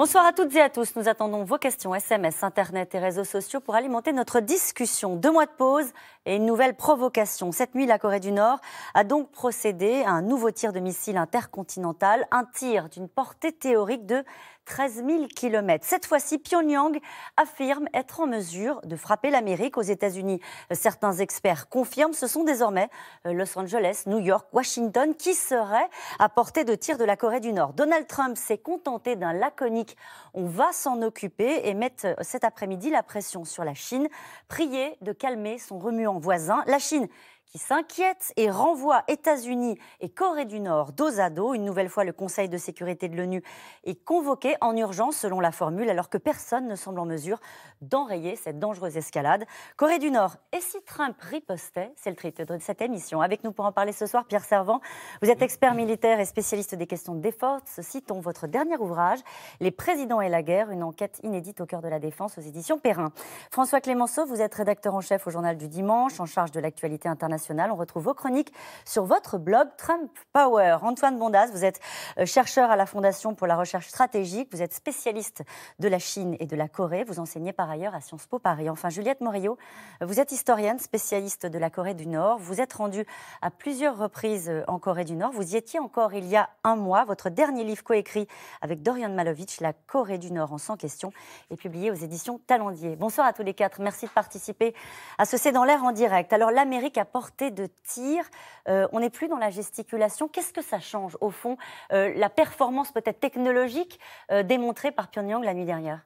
Bonsoir à toutes et à tous. Nous attendons vos questions SMS, Internet et réseaux sociaux pour alimenter notre discussion. Deux mois de pause et une nouvelle provocation. Cette nuit, la Corée du Nord a donc procédé à un nouveau tir de missile intercontinental, un tir d'une portée théorique de 13 000 km. Cette fois-ci, Pyongyang affirme être en mesure de frapper l'Amérique aux États-Unis. Certains experts confirment ce sont désormais euh, Los Angeles, New York, Washington qui seraient à portée de tir de la Corée du Nord. Donald Trump s'est contenté d'un laconique on va s'en occuper et mettre euh, cet après-midi la pression sur la Chine, prier de calmer son remuant voisin. La Chine qui s'inquiète et renvoie États-Unis et Corée du Nord dos à dos. Une nouvelle fois, le Conseil de sécurité de l'ONU est convoqué en urgence, selon la formule, alors que personne ne semble en mesure d'enrayer cette dangereuse escalade. Corée du Nord, et si Trump ripostait C'est le titre de cette émission. Avec nous pour en parler ce soir, Pierre Servant. Vous êtes expert militaire et spécialiste des questions de défense. Citons votre dernier ouvrage, Les présidents et la guerre, une enquête inédite au cœur de la défense aux éditions Perrin. François Clémenceau, vous êtes rédacteur en chef au journal du dimanche, en charge de l'actualité internationale on retrouve vos chroniques sur votre blog Trump Power. Antoine Bondas, vous êtes euh, chercheur à la Fondation pour la recherche stratégique, vous êtes spécialiste de la Chine et de la Corée, vous enseignez par ailleurs à Sciences Po Paris. Enfin, Juliette Morillo, vous êtes historienne, spécialiste de la Corée du Nord, vous êtes rendue à plusieurs reprises euh, en Corée du Nord, vous y étiez encore il y a un mois, votre dernier livre coécrit avec Dorian Malovitch, La Corée du Nord en 100 questions, est publié aux éditions Talendier. Bonsoir à tous les quatre, merci de participer à ce C'est dans l'air en direct. Alors l'Amérique apporte de tir. Euh, on n'est plus dans la gesticulation. Qu'est-ce que ça change, au fond, euh, la performance peut-être technologique euh, démontrée par Pyongyang la nuit dernière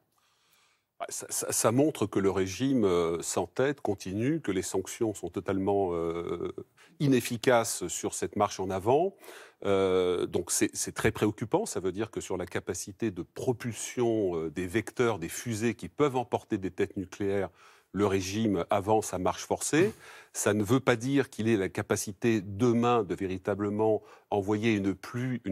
bah, ça, montre que le régime s'entête, continue, que les sanctions sont totalement inefficaces sur cette marche en avant. donc c'est très préoccupant. Ça veut dire que sur la capacité de propulsion des vecteurs, des fusées qui peuvent emporter des têtes nucléaires, le régime avance à marche forcée. Ça ne veut pas dire qu'il ait la capacité demain de véritablement envoyer une pluie,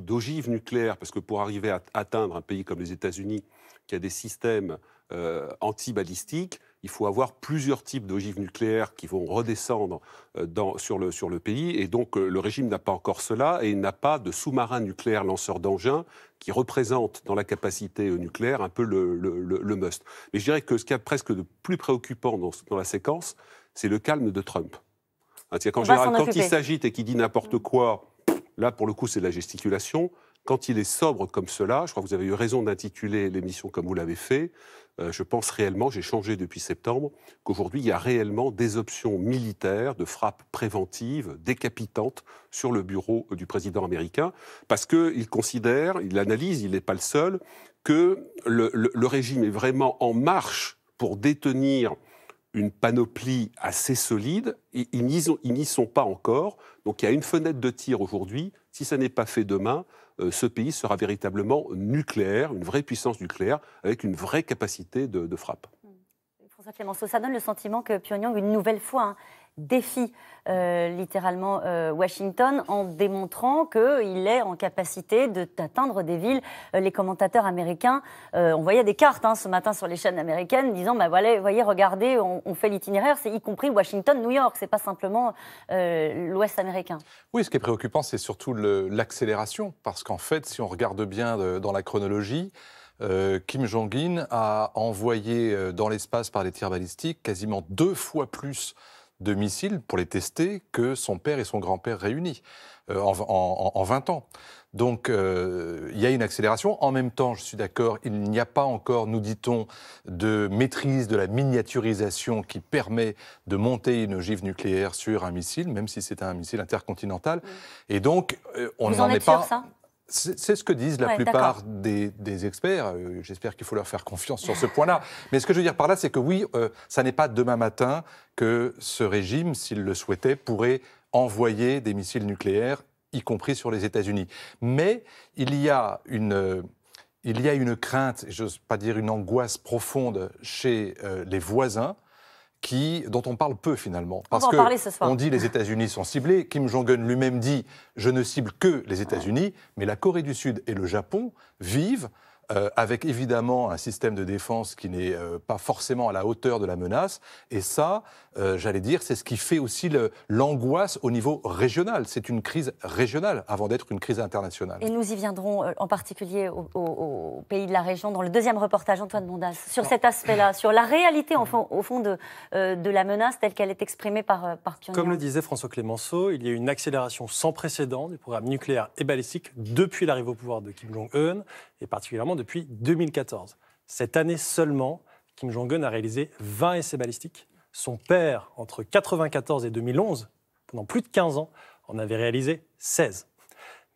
d'ogives nucléaires, parce que pour arriver à atteindre un pays comme les États-Unis, qui a des systèmes euh, antibalistiques, anti il faut avoir plusieurs types d'ogives nucléaires qui vont redescendre euh, dans, sur, le, sur le pays. Et donc, euh, le régime n'a pas encore cela et n'a pas de sous-marin nucléaire lanceur d'engins qui représente dans la capacité euh, nucléaire un peu le, le, must. Mais je dirais que ce qu'il y presque de plus préoccupant dans, la séquence, c'est le calme de Trump. Hein, quand, général, quand il s'agite et qu'il dit n'importe quoi, là, pour le coup, c'est la gesticulation quand il est sobre comme cela, je crois que vous avez eu raison d'intituler l'émission comme vous l'avez fait, euh, je pense réellement, j'ai changé depuis septembre, qu'aujourd'hui il y a réellement des options militaires de frappe préventive, décapitante, sur le bureau du président américain, parce qu'il considère, il analyse, il n'est pas le seul, que le, le, régime est vraiment en marche pour détenir une panoplie assez solide. Et ils n'y sont pas encore. Donc il y a une fenêtre de tir aujourd'hui. Si ça n'est pas fait demain, euh, ce pays sera véritablement nucléaire, une vraie puissance nucléaire, avec une vraie capacité de, frappe. Mmh. François Clémenceau, ça donne le sentiment que Pyongyang, une nouvelle fois, hein, défie euh, littéralement euh, Washington en démontrant qu'il est en capacité d'atteindre des villes. Euh, les commentateurs américains, on voyait des cartes hein, ce matin sur les chaînes américaines disant bah, voilà, voyez, regardez, on, fait l'itinéraire, c'est y compris Washington, New York, c'est pas simplement l'Ouest américain. Oui, ce qui est préoccupant, c'est surtout l'accélération, parce qu'en fait, si on regarde bien dans la chronologie, Kim Jong-un a envoyé dans l'espace par les tirs balistiques quasiment deux fois plus de missiles pour les tester que son père et son grand-père réunis euh, en, en, en, 20 ans. Donc euh, il y a une accélération. En même temps, je suis d'accord, il n'y a pas encore, nous dit-on, de maîtrise de la miniaturisation qui permet de monter une ogive nucléaire sur un missile, même si c'est un missile intercontinental. Et donc, euh, on n'en est pas. C'est ce que disent la plupart des, experts. Euh, j'espère qu'il faut leur faire confiance sur ce point-là. Mais ce que je veux dire par là, c'est que oui, euh, ça n'est pas demain matin que ce régime, s'il le souhaitait, pourrait envoyer des missiles nucléaires, y compris sur les États-Unis. Mais il y a une... Euh, il y a une crainte, j'ose pas dire une angoisse profonde chez les voisins dont on parle peu finalement. Parce on On dit les États-Unis sont ciblés. Kim Jong-un lui-même dit je ne cible que les États-Unis, mais la Corée du Sud et le Japon vivent euh, avec évidemment un système de défense qui n'est euh, pas forcément à la hauteur de la menace. Et ça, euh, j'allais dire, c'est ce qui fait aussi l'angoisse au niveau régional. C'est une crise régionale avant d'être une crise internationale. Et nous y viendrons en particulier aux pays de la région dans le deuxième reportage, Antoine Mondas, sur cet aspect-là, ah. sur la réalité au fond de, la menace telle qu'elle est exprimée par, par Comme le disait François Clémenceau, il y a une accélération sans précédent des programmes nucléaires et balistiques depuis l'arrivée au pouvoir de Kim Jong-un et particulièrement depuis 2014. Cette année seulement, Kim Jong-un a réalisé 20 essais balistiques. Son père, entre 1994 et 2011, pendant plus de 15 ans, en avait réalisé 16.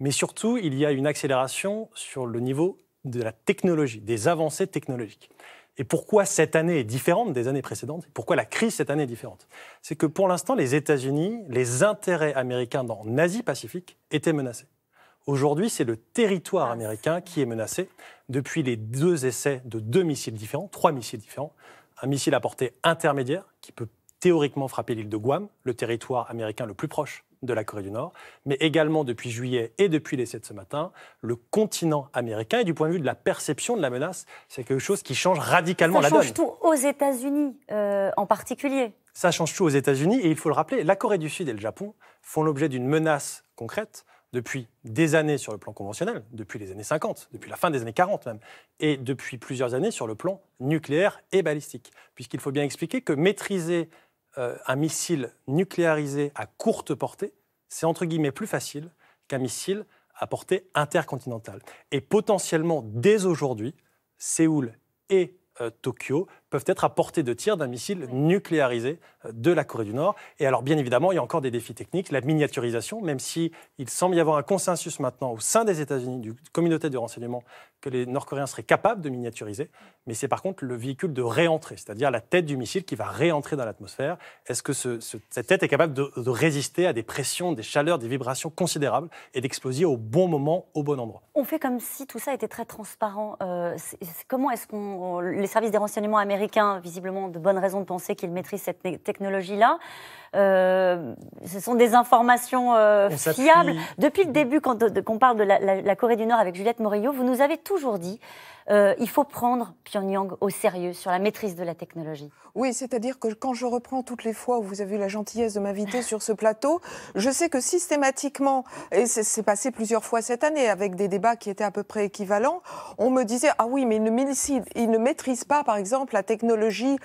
Mais surtout, il y a une accélération sur le niveau de la technologie, des avancées technologiques. Et pourquoi cette année est différente des années précédentes Pourquoi la crise cette année est différente C'est que pour l'instant, les États-Unis, les intérêts américains dans l'Asie-Pacifique étaient menacés. Aujourd'hui, c'est le territoire ah. américain qui est menacé depuis les deux essais de deux missiles différents, trois missiles différents. Un missile à portée intermédiaire qui peut théoriquement frapper l'île de Guam, le territoire américain le plus proche de la Corée du Nord, mais également depuis juillet et depuis l'essai de ce matin, le continent américain. Et du point de vue de la perception de la menace, c'est quelque chose qui change radicalement la donne. Ça change tout aux États-Unis euh, en particulier. Ça change tout aux États-Unis et il faut le rappeler, la Corée du Sud et le Japon font l'objet d'une menace concrète depuis des années sur le plan conventionnel, depuis les années 50, depuis la fin des années 40 même, et depuis plusieurs années sur le plan nucléaire et balistique. Puisqu'il faut bien expliquer que maîtriser euh, un missile nucléarisé à courte portée, c'est entre guillemets plus facile qu'un missile à portée intercontinentale. Et potentiellement, dès aujourd'hui, Séoul et euh, Tokyo peuvent être à portée de tir d'un missile nucléarisé euh, de la Corée du Nord. Et alors, bien évidemment, il y a encore des défis techniques. La miniaturisation, même si il semble y avoir un consensus maintenant au sein des États-Unis, du communauté de renseignement, que les Nord-Coréens seraient capables de miniaturiser. Mais c'est par contre le véhicule de réentrée, c'est-à-dire la tête du missile qui va réentrer dans l'atmosphère. Est-ce que cette tête est capable de, résister à des pressions, des chaleurs, des vibrations considérables et d'exploser au bon moment, au bon endroit On fait comme si tout ça était très transparent. Euh, comment est-ce qu'on les services des renseignements américains visiblement, de bonnes raisons de penser qu'il maîtrise cette technologie-là. Euh, ce sont des informations euh, fiables. Depuis le début, quand, on parle de la, Corée du Nord avec Juliette Morillo, vous nous avez toujours dit euh, il faut prendre Pyongyang au sérieux sur la maîtrise de la technologie. Oui, c'est-à-dire que quand je reprends toutes les fois où vous avez eu la gentillesse de m'inviter sur ce plateau, je sais que systématiquement, et c'est passé plusieurs fois cette année avec des débats qui étaient à peu près équivalents, on me disait ah oui, mais ils ne, ne maîtrisent pas, par exemple, la technologie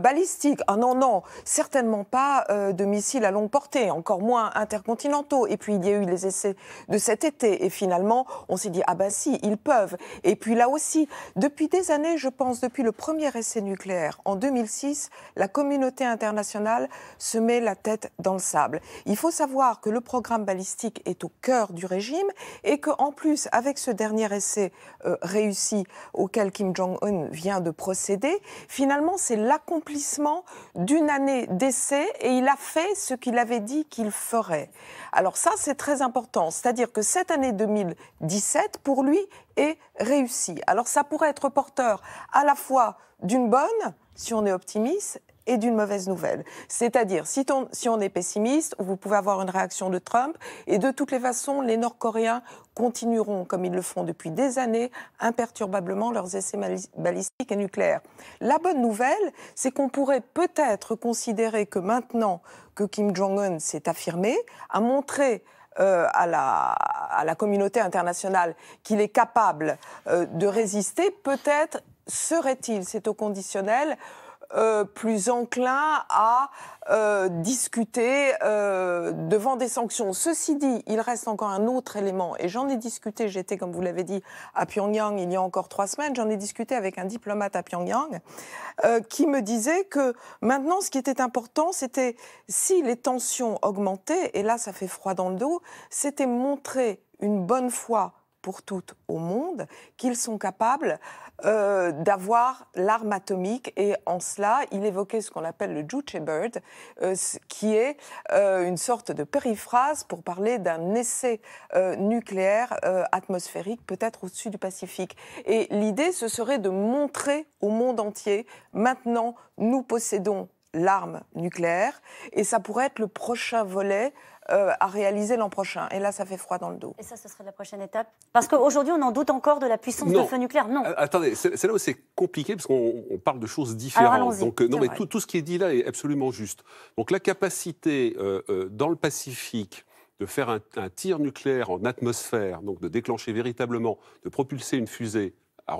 balistique. Ah non, non, certainement pas euh, de missiles à longue portée, encore moins intercontinentaux. Et puis il y a eu les essais de cet été. Et finalement, on s'est dit, ah ben si, ils peuvent. Et puis là aussi, depuis des années, je pense, depuis le premier essai nucléaire, en 2006, la communauté internationale se met la tête dans le sable. Il faut savoir que le programme balistique est au cœur du régime et qu'en plus, avec ce dernier essai euh, réussi auquel Kim Jong-un vient de procéder, finalement, c'est l'accomplissement d'une année d'essai et il a fait ce qu'il avait dit qu'il ferait. Alors ça, c'est très important. C'est-à-dire que cette année 2017, pour lui, est réussie. Alors ça pourrait être porteur à la fois d'une bonne, si on est optimiste, et d'une mauvaise nouvelle. C'est-à-dire, si, on est pessimiste, vous pouvez avoir une réaction de Trump, et de toutes les façons, les Nord-Coréens continueront, comme ils le font depuis des années, imperturbablement leurs essais balistiques et nucléaires. La bonne nouvelle, c'est qu'on pourrait peut-être considérer que maintenant que Kim Jong-un s'est affirmé, a montré euh, à, la, communauté internationale qu'il est capable euh, de résister, peut-être serait-il, c'est au conditionnel, euh, plus enclin à euh, discuter euh, devant des sanctions. Ceci dit, il reste encore un autre élément, et j'en ai discuté, j'étais, comme vous l'avez dit, à Pyongyang il y a encore trois semaines, j'en ai discuté avec un diplomate à Pyongyang, qui me disait que maintenant, ce qui était important, c'était si les tensions augmentaient, et là, ça fait froid dans le dos, c'était montrer une bonne foi pour toutes au monde qu'ils sont capables euh, d'avoir l'arme atomique. Et en cela, il évoquait ce qu'on appelle le Juche Bird euh, qui est euh, une sorte de périphrase pour parler d'un essai nucléaire atmosphérique, peut-être au-dessus du Pacifique. Et l'idée, ce serait de montrer au monde entier, maintenant, nous possédons l'arme nucléaire, et ça pourrait être le prochain volet euh, à réaliser l'an prochain. Et là, ça fait froid dans le dos. Et ça, ce serait la prochaine étape Parce qu'aujourd'hui, on en doute encore de la puissance de feu nucléaire, non euh, Attendez, c'est là où c'est compliqué, parce qu'on parle de choses différentes. Donc, euh, non, mais tout, ce qui est dit là est absolument juste. Donc, la capacité dans le Pacifique de faire un tir nucléaire en atmosphère, donc de déclencher véritablement, de propulser une fusée à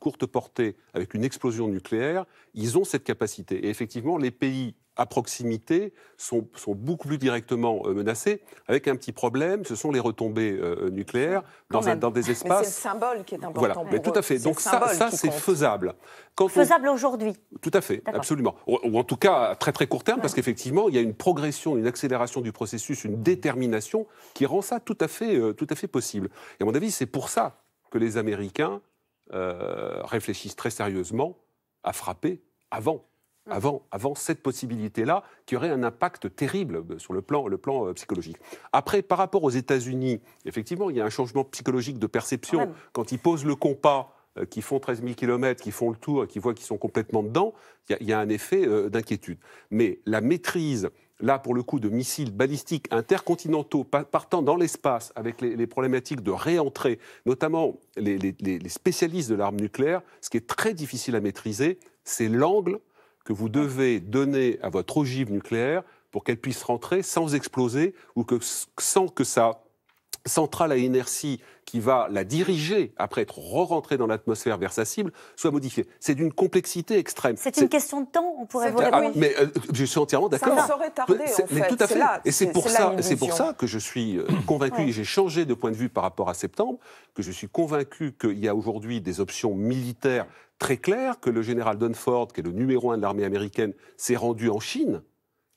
courte portée avec une explosion nucléaire, ils ont cette capacité. Et effectivement, les pays à proximité sont, beaucoup plus directement euh, menacés, avec un petit problème, ce sont les retombées euh, nucléaires dans, des espaces. c'est le symbole qui est important. Voilà, mais tout à fait. Donc ça, ça c'est faisable. faisable aujourd'hui. Tout à fait, absolument. Ou, en tout cas à très très court terme, parce qu'effectivement, il y a une progression, une accélération du processus, une détermination qui rend ça tout à fait, euh, tout à fait possible. Et à mon avis, c'est pour ça que les Américains réfléchissent très sérieusement à frapper avant Mm. avant, cette possibilité-là, qui aurait un impact terrible euh, sur le plan, le plan euh, psychologique. Après, par rapport aux États-Unis, effectivement, il y a un changement psychologique de perception. Quand, ils posent le compas, euh, qui font 13 000 km, qui font le tour qui voient qu'ils sont complètement dedans, il y, a un effet d'inquiétude. Mais la maîtrise, là pour le coup, de missiles balistiques intercontinentaux partant dans l'espace avec les, problématiques de réentrée, notamment les spécialistes de l'arme nucléaire, ce qui est très difficile à maîtriser, c'est l'angle que vous devez donner à votre ogive nucléaire pour qu'elle puisse rentrer sans exploser ou que, sans que sa centrale à inertie qui va la diriger après être re-rentrée dans l'atmosphère vers sa cible soit modifiée. C'est d'une complexité extrême. C'est une question de temps, on pourrait vous répondre. Ah, mais euh, je suis entièrement d'accord. Ça saurait tarder, en fait. Tout à fait. et c'est pour, ça, que je suis euh, convaincu, et j'ai changé de point de vue par rapport à septembre, que je suis convaincu qu'il y a aujourd'hui des options militaires très clair que le général Dunford, qui est le numéro un de l'armée américaine, s'est rendu en Chine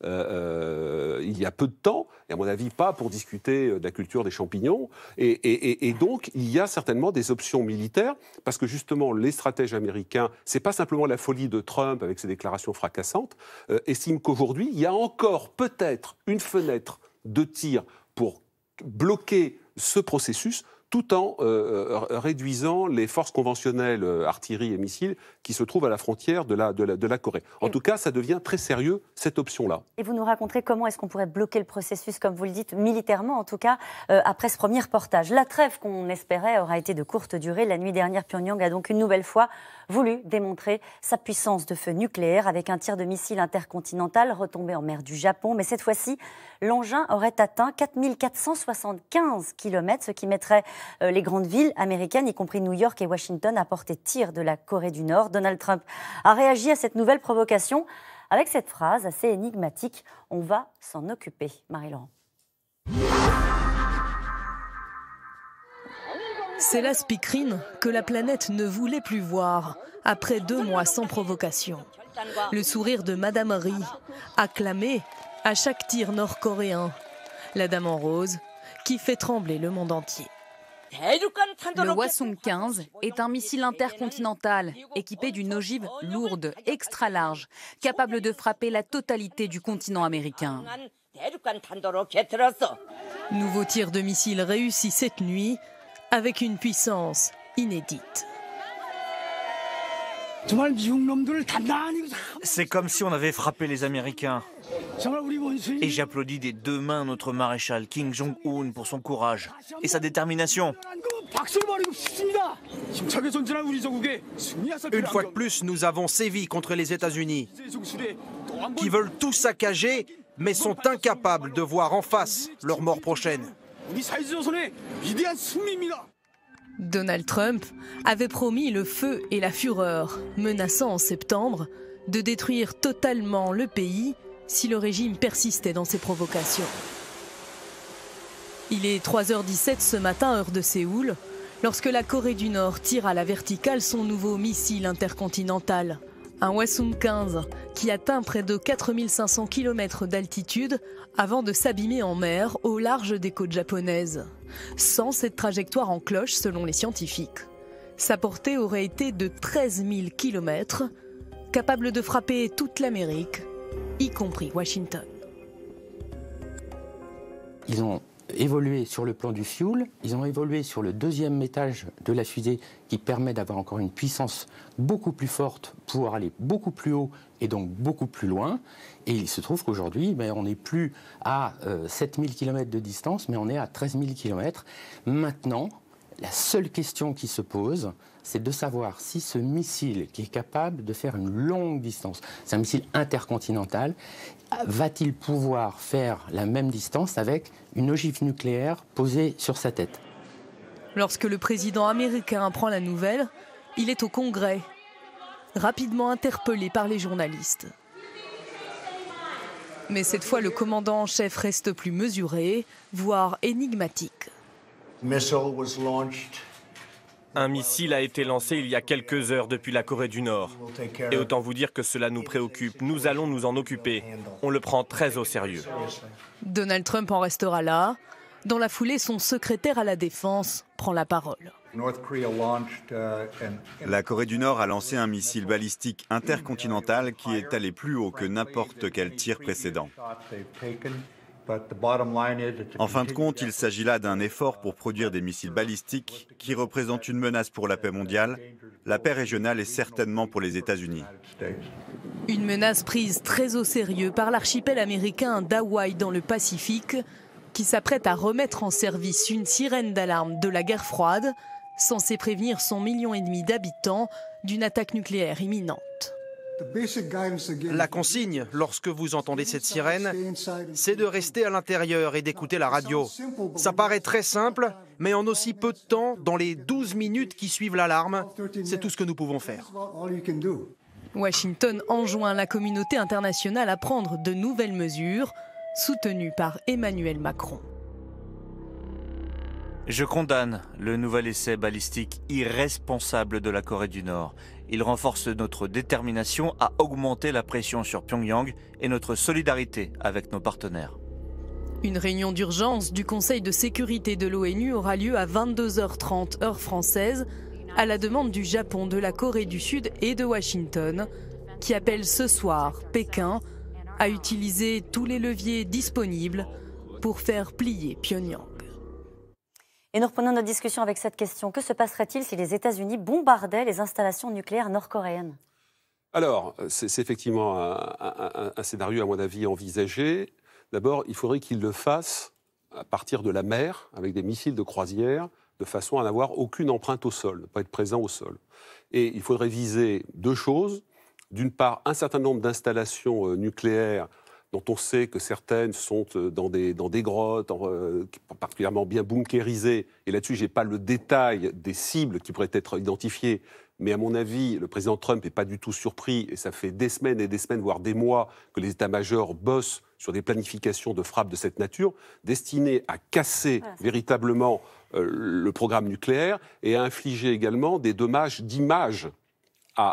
euh, euh, il y a peu de temps, et à mon avis pas pour discuter euh, de la culture des champignons. Et, donc, il y a certainement des options militaires, parce que justement, les stratèges américains, c'est pas simplement la folie de Trump avec ses déclarations fracassantes, estiment qu'aujourd'hui, il y a encore peut-être une fenêtre de tir pour bloquer ce processus tout en euh, euh, réduisant les forces conventionnelles, euh, artillerie et missiles, qui se trouvent à la frontière de la, Corée. En tout cas, ça devient très sérieux, cette option-là. Et vous nous raconterez comment est-ce qu'on pourrait bloquer le processus, comme vous le dites, militairement, en tout cas, après ce premier portage La trêve qu'on espérait aura été de courte durée. La nuit dernière, Pyongyang a donc une nouvelle fois voulu démontrer sa puissance de feu nucléaire avec un tir de missile intercontinental retombé en mer du Japon. Mais cette fois-ci, l'engin aurait atteint 4475 km, ce qui mettrait euh, les grandes villes américaines, y compris New York et Washington, à porter tir de la Corée du Nord. Donald Trump a réagi à cette nouvelle provocation avec cette phrase assez énigmatique On va s'en occuper, Marie-Laurent. C'est la spikrine que la planète ne voulait plus voir après deux mois sans provocation. Le sourire de Madame Ri, acclamé à chaque tir nord-coréen. La dame en rose qui fait trembler le monde entier. Le Hwasong-15 est un missile intercontinental équipé d'une ogive lourde, extra large, capable de frapper la totalité du continent américain. Nouveau tir de missile réussi cette nuit avec une puissance inédite. C'est comme si on avait frappé les Américains. Et j'applaudis des deux mains notre maréchal Kim Jong-un pour son courage et sa détermination. Une fois de plus, nous avons sévi contre les États-Unis, qui veulent tout saccager, mais sont incapables de voir en face leur mort prochaine. Donald Trump avait promis le feu et la fureur, menaçant en septembre de détruire totalement le pays si le régime persistait dans ses provocations. Il est 3h17 ce matin, heure de Séoul, lorsque la Corée du Nord tire à la verticale son nouveau missile intercontinental un Wasun 15 qui atteint près de 4500 km d'altitude avant de s'abîmer en mer au large des côtes japonaises, sans cette trajectoire en cloche selon les scientifiques. Sa portée aurait été de 13 000 km, capable de frapper toute l'Amérique, y compris Washington. Ils ont évolué sur le plan du fuel, ils ont évolué sur le deuxième étage de la fusée qui permet d'avoir encore une puissance beaucoup plus forte pouvoir aller beaucoup plus haut et donc beaucoup plus loin. Et il se trouve qu'aujourd'hui, ben, on n'est plus à 7000 euh, km de distance, mais on est à 13000 km. Maintenant, la seule question qui se pose, c'est de savoir si ce missile, qui est capable de faire une longue distance, c'est un missile intercontinental, va-t-il pouvoir faire la même distance avec une ogive nucléaire posée sur sa tête Lorsque le président américain prend la nouvelle, il est au Congrès, rapidement interpellé par les journalistes. Mais cette fois, le commandant en chef reste plus mesuré, voire énigmatique. Un missile a été lancé il y a quelques heures depuis la Corée du Nord. Et autant vous dire que cela nous préoccupe. Nous allons nous en occuper. On le prend très au sérieux. Donald Trump en restera là. Dans la foulée, son secrétaire à la Défense prend la parole. Uh, la Corée du Nord a lancé un missile balistique intercontinental qui est allé plus haut que n'importe quel tir précédent. En fin de compte, il s'agit là d'un effort pour produire des missiles balistiques qui représentent une menace pour la paix mondiale, la paix régionale et certainement pour les États-Unis. Une menace prise très au sérieux par l'archipel américain d'Hawaï dans le Pacifique, qui s'apprête à remettre en service une sirène d'alarme de la guerre froide, censée prévenir son million et demi d'habitants d'une attaque nucléaire imminente. La consigne, lorsque vous entendez cette sirène, c'est de rester à l'intérieur et d'écouter la radio. Ça paraît très simple, mais en aussi peu de temps, dans les 12 minutes qui suivent l'alarme, c'est tout ce que nous pouvons faire. Washington enjoint la communauté internationale à prendre de nouvelles mesures, soutenues par Emmanuel Macron. Je condamne le nouvel essai balistique irresponsable de la Corée du Nord. Il renforce notre détermination à augmenter la pression sur Pyongyang et notre solidarité avec nos partenaires. Une réunion d'urgence du Conseil de sécurité de l'ONU aura lieu à 22h30 heure française à la demande du Japon, de la Corée du Sud et de Washington, qui appellent ce soir Pékin à utiliser tous les leviers disponibles pour faire plier Pyongyang. Et nous reprenons notre discussion avec cette question. Que se passerait-il si les États-Unis bombardaient les installations nucléaires nord-coréennes Alors, c'est effectivement un, scénario, à mon avis, envisagé. D'abord, il faudrait qu'ils le fassent à partir de la mer, avec des missiles de croisière, de façon à n'avoir aucune empreinte au sol, ne pas être présent au sol. Et il faudrait viser deux choses. D'une part, un certain nombre d'installations euh, nucléaires dont on sait que certaines sont euh, dans des, dans des grottes, euh, particulièrement bien bunkérisées. Et là-dessus, je n'ai pas le détail des cibles qui pourraient être identifiées. Mais à mon avis, le président Trump n'est pas du tout surpris, et ça fait des semaines et des semaines, voire des mois, que les États-majors bossent sur des planifications de frappes de cette nature, destinées à casser véritablement euh, le programme nucléaire et à infliger également des dommages d'image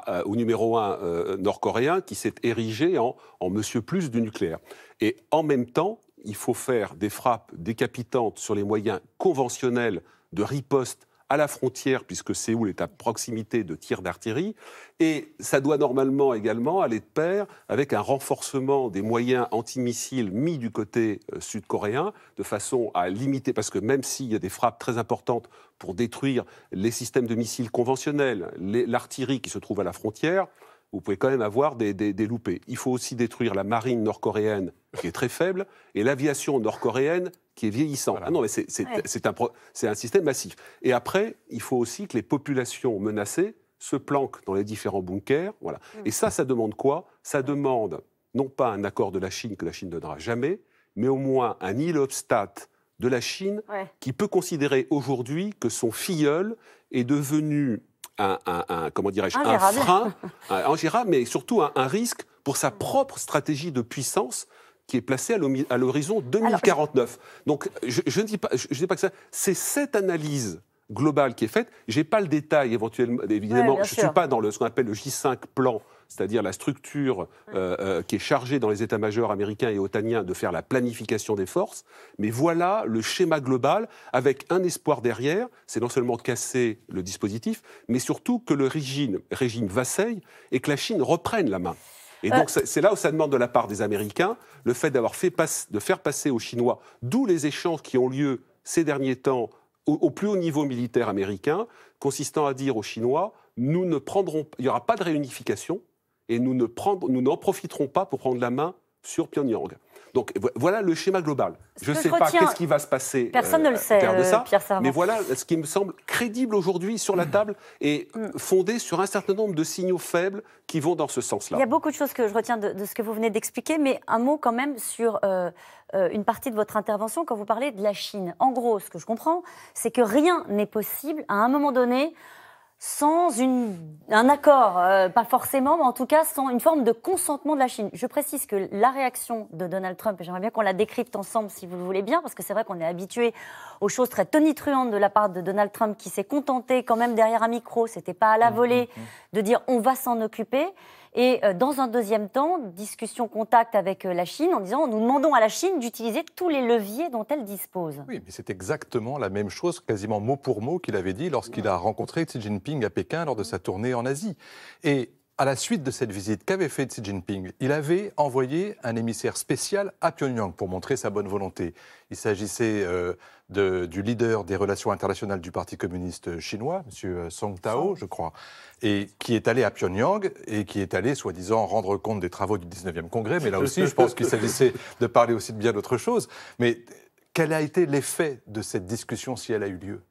euh, au numéro un euh, nord-coréen qui s'est érigé en, en monsieur plus du nucléaire. Et en même temps, il faut faire des frappes décapitantes sur les moyens conventionnels de riposte à la frontière, puisque Séoul est à proximité de tirs d'artillerie, et ça doit normalement également aller de pair avec un renforcement des moyens antimissiles mis du côté euh, sud-coréen, de façon à limiter, parce que même s'il y a des frappes très importantes pour détruire les systèmes de missiles conventionnels, l'artillerie qui se trouve à la frontière, vous pouvez quand même avoir des, des, des, loupés. Il faut aussi détruire la marine nord-coréenne, qui est très faible, et l'aviation nord-coréenne, qui est vieillissant. Ah non, mais c'est un, un système massif. Et après, il faut aussi que les populations menacées se planquent dans les différents bunkers. Voilà. Mm. Et ça, ça demande quoi Ça demande non pas un accord de la Chine que la Chine ne donnera jamais, mais au moins un île obstate de la Chine qui peut considérer aujourd'hui que son filleul est devenu un, comment dirais-je un frein, un, mais surtout un, risque pour sa mm. propre stratégie de puissance qui est placé à l'horizon 2049. Donc, je, ne dis pas, je, pas que ça. C'est cette analyse globale qui est faite. Je pas le détail éventuellement. Évidemment, je ne suis pas dans le, ce qu'on appelle le J5 plan, c'est-à-dire la structure euh, euh, qui est chargée dans les états-majors américains et otaniens de faire la planification des forces. Mais voilà le schéma global avec un espoir derrière, c'est non seulement de casser le dispositif, mais surtout que le régime, régime et que la Chine reprenne la main. Et euh, donc, c'est là où ça demande de la part des Américains le fait d'avoir fait de faire passer aux Chinois, d'où les échanges qui ont lieu ces derniers temps au, plus haut niveau militaire américain, consistant à dire aux Chinois nous ne prendrons, il n'y aura pas de réunification et nous n'en ne nous profiterons pas pour prendre la main sur Pyongyang. Donc voilà le schéma global. je ne sais pas qu'est-ce qui va se passer. Euh, personne ne le sait, euh, Mais voilà ce qui me semble crédible aujourd'hui sur la table et mm. mm. fondé sur un certain nombre de signaux faibles qui vont dans ce sens-là. Il y a beaucoup de choses que je retiens de, ce que vous venez d'expliquer, mais un mot quand même sur euh, une partie de votre intervention quand vous parlez de la Chine. En gros, ce que je comprends, c'est que rien n'est possible à un moment donné sans un accord, euh, pas forcément, mais en tout cas sans une forme de consentement de la Chine. Je précise que la réaction de Donald Trump, j'aimerais bien qu'on la décrypte ensemble si vous le voulez bien, parce que c'est vrai qu'on est habitué aux choses très tonitruantes de la part de Donald Trump qui s'est contenté quand même derrière un micro, c'était pas à la mmh, volée, mmh, mmh. de dire on va s'en occuper. Et euh, dans un deuxième temps, discussion contact avec euh, la Chine en disant nous demandons à la Chine d'utiliser tous les leviers dont elle dispose. Oui, mais c'est exactement la même chose, quasiment mot pour mot, qu'il avait dit lorsqu'il a rencontré Xi Jinping à Pékin lors de sa tournée en Asie à la suite de cette visite, qu'avait fait Xi Jinping Il avait envoyé un émissaire spécial à Pyongyang pour montrer sa bonne volonté. Il s'agissait euh, du leader des relations internationales du Parti communiste chinois, M. Song Tao, je crois, et qui est allé à Pyongyang et qui est allé, soi-disant, rendre compte des travaux du 19e Congrès. Mais là aussi, je pense qu'il s'agissait de parler aussi de bien d'autres choses. Mais quel a été l'effet de cette discussion si elle a eu lieu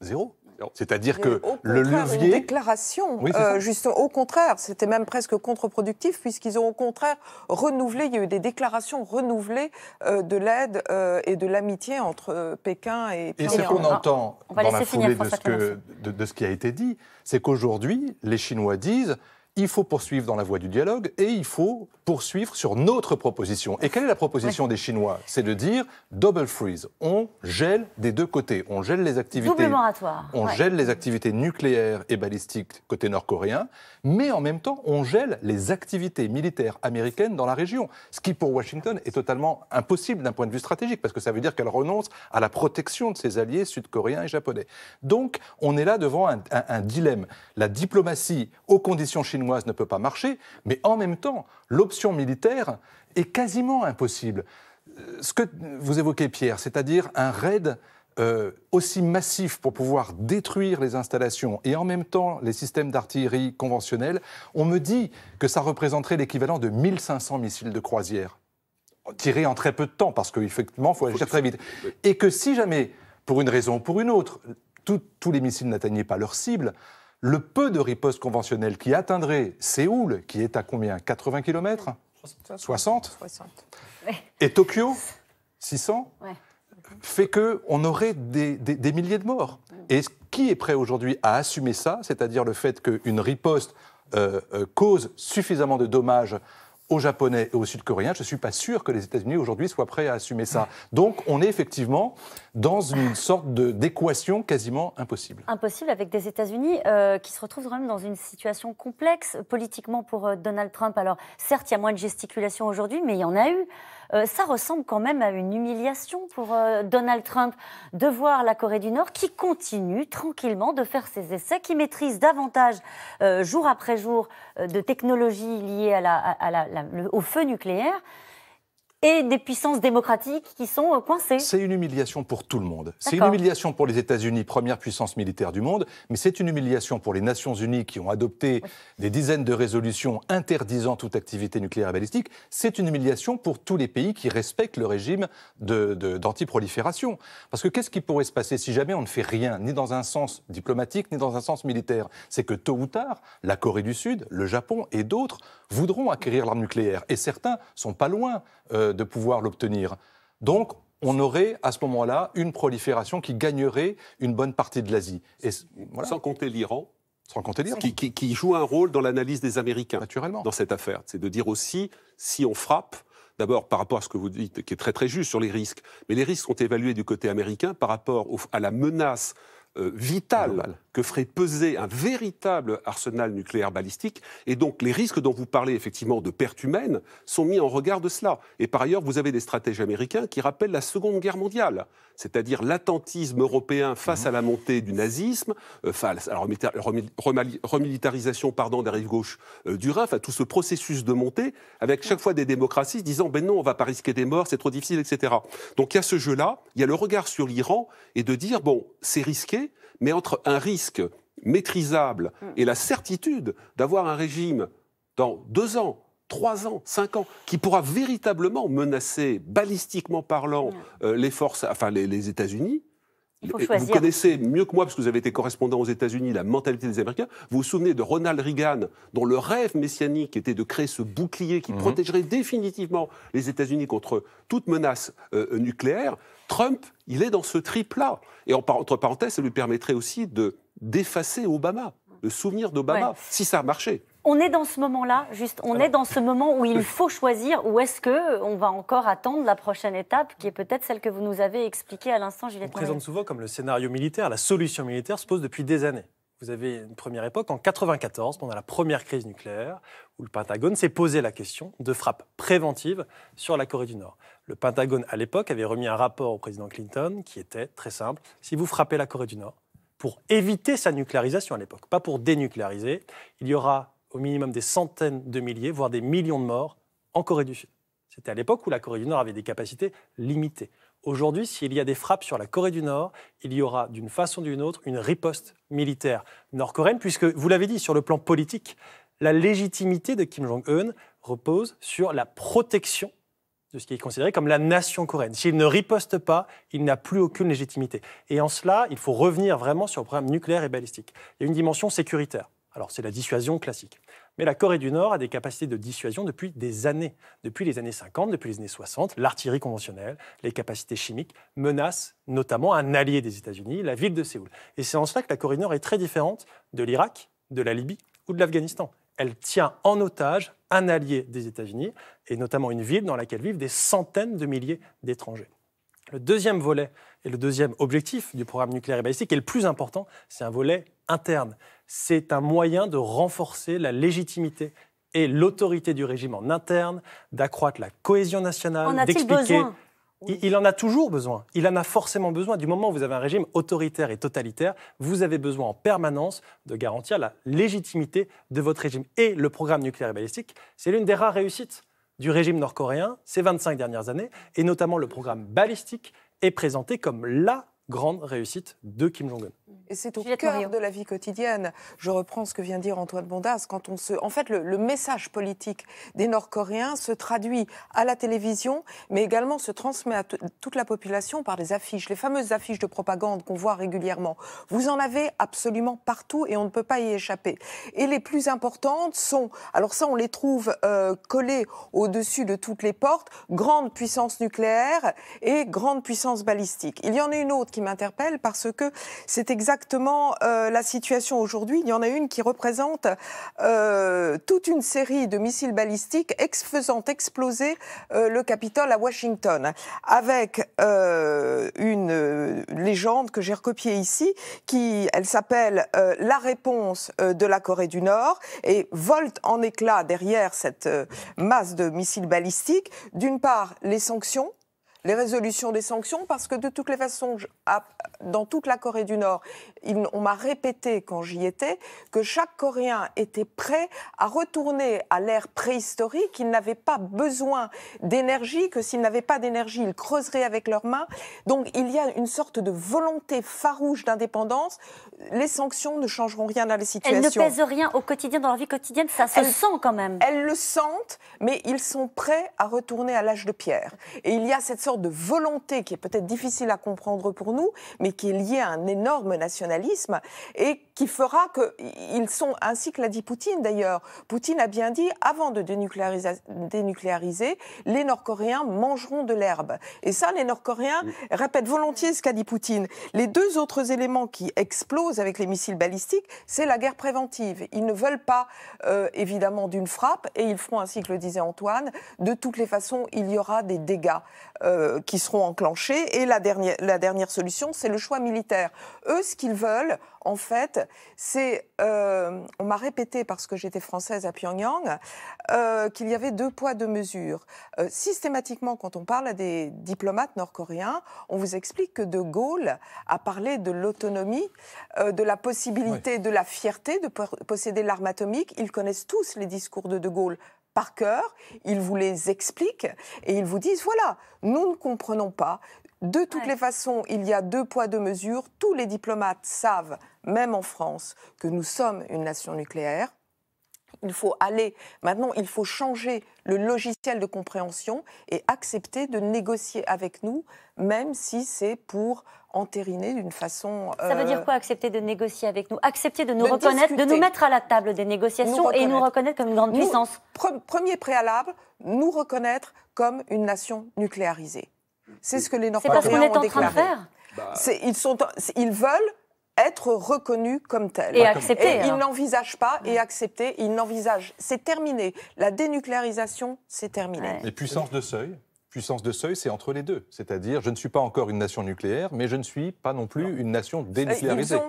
Zéro. C'est-à-dire que le levier. Une déclaration, euh, juste, au contraire, c'était même presque contre-productif, puisqu'ils ont au contraire renouvelé, il y a eu des déclarations renouvelées euh, de l'aide euh, et de l'amitié entre Pékin et Pékin. Et ce qu'on ah. entend dans la foulée de ce qui a été dit, c'est qu'aujourd'hui, les Chinois disent il faut poursuivre dans la voie du dialogue et il faut poursuivre sur notre proposition. Et quelle est la proposition des Chinois C'est de dire double freeze. On gèle des deux côtés. On gèle les activités. On gèle les activités nucléaires et balistiques côté nord-coréen, mais en même temps, on gèle les activités militaires américaines dans la région. Ce qui pour Washington est totalement impossible d'un point de vue stratégique, parce que ça veut dire qu'elle renonce à la protection de ses alliés sud-coréens et japonais. Donc, on est là devant un dilemme. La diplomatie aux conditions chinoises ne peut pas marcher, mais en même temps, l'option militaire est quasiment impossible. Euh, ce que vous évoquez, Pierre, c'est-à-dire un raid euh, aussi massif pour pouvoir détruire les installations et en même temps les systèmes d'artillerie conventionnels, on me dit que ça représenterait l'équivalent de 1500 missiles de croisière tirés en très peu de temps, parce qu'effectivement, il faut agir très vite. Et que si jamais, pour une raison ou pour une autre, tous les missiles n'atteignaient pas leur cible, le peu de riposte conventionnelle qui atteindrait Séoul, qui est à combien 80 km 60, Et Tokyo 600 Fait que on aurait des, milliers de morts. Et qui est prêt aujourd'hui à assumer ça, c'est-à-dire le fait qu'une riposte euh, euh, cause suffisamment de dommages aux Japonais et au Sud-Coréens. Je ne suis pas sûr que les États-Unis aujourd'hui soient prêts à assumer ça. Donc on est effectivement dans une sorte d'équation quasiment impossible. Impossible avec des États-Unis euh, qui se retrouvent quand même dans une situation complexe politiquement pour euh, Donald Trump. Alors certes, il y a moins de gesticulation aujourd'hui, mais il y en a eu. Euh, ça ressemble quand même à une humiliation pour euh, Donald Trump de voir la Corée du Nord qui continue tranquillement de faire ses essais, qui maîtrise davantage euh, jour après jour de technologies liées au feu nucléaire et des puissances démocratiques qui sont euh, coincées. C'est une humiliation pour tout le monde. C'est une humiliation pour les États-Unis, première puissance militaire du monde, mais c'est une humiliation pour les Nations Unies qui ont adopté des dizaines de résolutions interdisant toute activité nucléaire et balistique. C'est une humiliation pour tous les pays qui respectent le régime d'antiprolifération. De, Parce que qu'est-ce qui pourrait se passer si jamais on ne fait rien, ni dans un sens diplomatique, ni dans un sens militaire C'est que tôt ou tard, la Corée du Sud, le Japon et d'autres voudront acquérir l'arme nucléaire. Et certains sont pas loin. Euh, de pouvoir l'obtenir. Donc, on aurait à ce moment-là une prolifération qui gagnerait une bonne partie de l'Asie. Et, Sans compter l'Iran. Sans compter Qui, joue un rôle dans l'analyse des Américains. Naturellement. Dans cette affaire. C'est de dire aussi, si on frappe, d'abord par rapport à ce que vous dites, qui est très très juste sur les risques, mais les risques sont évalués du côté américain par rapport à la menace euh, vital que ferait peser un véritable arsenal nucléaire balistique. Et donc les risques dont vous parlez effectivement de perte humaine sont mis en regard de cela. Et par ailleurs, vous avez des stratèges américains qui rappellent la Seconde Guerre mondiale, c'est-à-dire l'attentisme européen face mmh. à la montée du nazisme, euh, face à la remilitarisation pardon, des rives gauche euh, du Rhin, enfin tout ce processus de montée, avec chaque mmh. fois des démocraties disant ben non, on va pas risquer des morts, c'est trop difficile, etc. Donc il y a ce jeu-là, il y a le regard sur l'Iran et de dire bon, c'est risqué mais entre un risque maîtrisable mm. et la certitude d'avoir un régime dans deux ans, trois ans, cinq ans, qui pourra véritablement menacer, balistiquement parlant, mm. euh, les forces, enfin les, les États-Unis, vous connaissez mieux que moi, parce que vous avez été correspondant aux États-Unis, la mentalité des Américains. Vous vous souvenez de Ronald Reagan, dont le rêve messianique était de créer ce bouclier qui mhm. protégerait définitivement les États-Unis contre toute menace euh, nucléaire. Trump, il est dans ce trip-là. Et entre parenthèses, ça lui permettrait aussi de d'effacer Obama, le souvenir d'Obama, si ça a marché. On est dans ce moment-là, juste. On est dans ce moment où il faut choisir, où est-ce que euh, on va encore attendre la prochaine étape, qui est peut-être celle que vous nous avez expliquée à l'instant, Juliette. On présente souvent comme le scénario militaire, la solution militaire se pose depuis des années. Vous avez une première époque en 94, pendant la première crise nucléaire, où le Pentagone s'est posé la question de frappe préventive sur la Corée du Nord. Le Pentagone, à l'époque, avait remis un rapport au président Clinton qui était très simple. Si vous frappez la Corée du Nord, pour éviter sa nucléarisation à l'époque, pas pour dénucléariser, il y aura au minimum des centaines de milliers, voire des millions de morts en Corée du Sud. C'était à l'époque où la Corée du Nord avait des capacités limitées. Aujourd'hui, s'il y a des frappes sur la Corée du Nord, il y aura d'une façon ou d'une autre une riposte militaire nord-coréenne, puisque, vous l'avez dit, sur le plan politique, la légitimité de Kim Jong-un repose sur la protection de ce qui est considéré comme la nation coréenne. S'il ne riposte pas, il n'a plus aucune légitimité. Et en cela, il faut revenir vraiment sur le problème nucléaire et balistique. Il y a une dimension sécuritaire. Alors, c'est la dissuasion classique. Mais la Corée du Nord a des capacités de dissuasion depuis des années. Depuis les années 50, depuis les années 60, l'artillerie conventionnelle, les capacités chimiques menacent notamment un allié des États-Unis, la ville de Séoul. Et c'est en cela que la Corée du Nord est très différente de l'Irak, de la Libye ou de l'Afghanistan elle tient en otage un allié des États-Unis, et notamment une ville dans laquelle vivent des centaines de milliers d'étrangers. Le deuxième volet et le deuxième objectif du programme nucléaire et balistique, et le plus important, c'est un volet interne. C'est un moyen de renforcer la légitimité et l'autorité du régime en interne, d'accroître la cohésion nationale, d'expliquer il, en a toujours besoin. Il en a forcément besoin. Du moment où vous avez un régime autoritaire et totalitaire, vous avez besoin en permanence de garantir la légitimité de votre régime. Et le programme nucléaire et balistique, c'est l'une des rares réussites du régime nord-coréen ces 25 dernières années, et notamment le programme balistique est présenté comme la grande réussite de Kim Jong-un. Et c'est au cœur de la vie quotidienne. Je reprends ce que vient de dire Antoine Bondas. Quand on se... En fait, le, message politique des Nord-Coréens se traduit à la télévision, mais également se transmet à toute la population par des affiches, les fameuses affiches de propagande qu'on voit régulièrement. Vous en avez absolument partout et on ne peut pas y échapper. Et les plus importantes sont, alors ça, on les trouve euh, collées au-dessus de toutes les portes, grande puissance nucléaire et grande puissance balistique. Il y en a une autre qui m'interpelle parce que c'est exactement euh, la situation aujourd'hui. Il y en a une qui représente euh, toute une série de missiles balistiques faisant exploser euh, le Capitole à Washington, avec une légende que j'ai recopiée ici, qui elle s'appelle la réponse de la Corée du Nord et volte en éclat derrière cette masse de missiles balistiques. D'une part, les sanctions les résolutions des sanctions parce que de toutes les façons, ah, dans toute la Corée du Nord, on m'a répété quand j'y étais que chaque Coréen était prêt à retourner à l'ère préhistorique. qu'il n'avait pas besoin d'énergie, que s'il n'avait pas d'énergie, il creuserait avec leurs mains. Donc il y a une sorte de volonté farouche d'indépendance. Les sanctions ne changeront rien à les situation. Elles ne pèsent rien au quotidien, dans leur vie quotidienne, ça se sent quand même. Elles le sentent, mais ils sont prêts à retourner à l'âge de pierre. Et il y a cette sorte de volonté qui est peut-être difficile à comprendre pour nous, mais et qui est lié à un énorme nationalisme qui fera ils sont, ainsi que l'a dit Poutine d'ailleurs, Poutine a bien dit, avant de dénucléariser, les Nord-Coréens mangeront de l'herbe. Et ça, les Nord-Coréens répètent volontiers ce qu'a dit Poutine. Les deux autres éléments qui explosent avec les missiles balistiques, c'est la guerre préventive. Ils ne veulent pas, euh, évidemment, d'une frappe, et ils feront, ainsi que le disait Antoine, de toutes les façons, il y aura des dégâts euh, qui seront enclenchés. Et la dernière, la dernière solution, c'est le choix militaire. Eux, ce qu'ils veulent, en fait, c'est, euh, on m'a répété parce que j'étais française à Pyongyang, euh, qu'il y avait deux poids, deux mesures. Euh, systématiquement, quand on parle à des diplomates nord-coréens, on vous explique que De Gaulle a parlé de l'autonomie, de la possibilité, de la fierté de posséder l'arme atomique. Ils connaissent tous les discours de De Gaulle par cœur, ils vous les expliquent et ils vous disent voilà, nous ne comprenons pas, de toutes les façons, il y a deux poids, deux mesures. Tous les diplomates savent, même en France, que nous sommes une nation nucléaire. Il faut aller, maintenant, il faut changer le logiciel de compréhension et accepter de négocier avec nous, même si c'est pour entériner d'une façon. Ça veut dire euh, quoi accepter de négocier avec nous Accepter de nous reconnaître, de nous mettre à la table des négociations et nous reconnaître comme une grande puissance Premier préalable, nous reconnaître comme une nation nucléarisée. C'est ce que les Nord-Coréens ont de faire. Ils, ils veulent être reconnus comme tels. Et accepter. ils n'envisagent pas et accepter, ils n'envisagent. C'est terminé. La dénucléarisation, c'est terminé. Les Et puissance de seuil puissance de seuil, c'est entre les deux. C'est-à-dire, je ne suis pas encore une nation nucléaire, mais je ne suis pas non plus une nation dénucléarisée.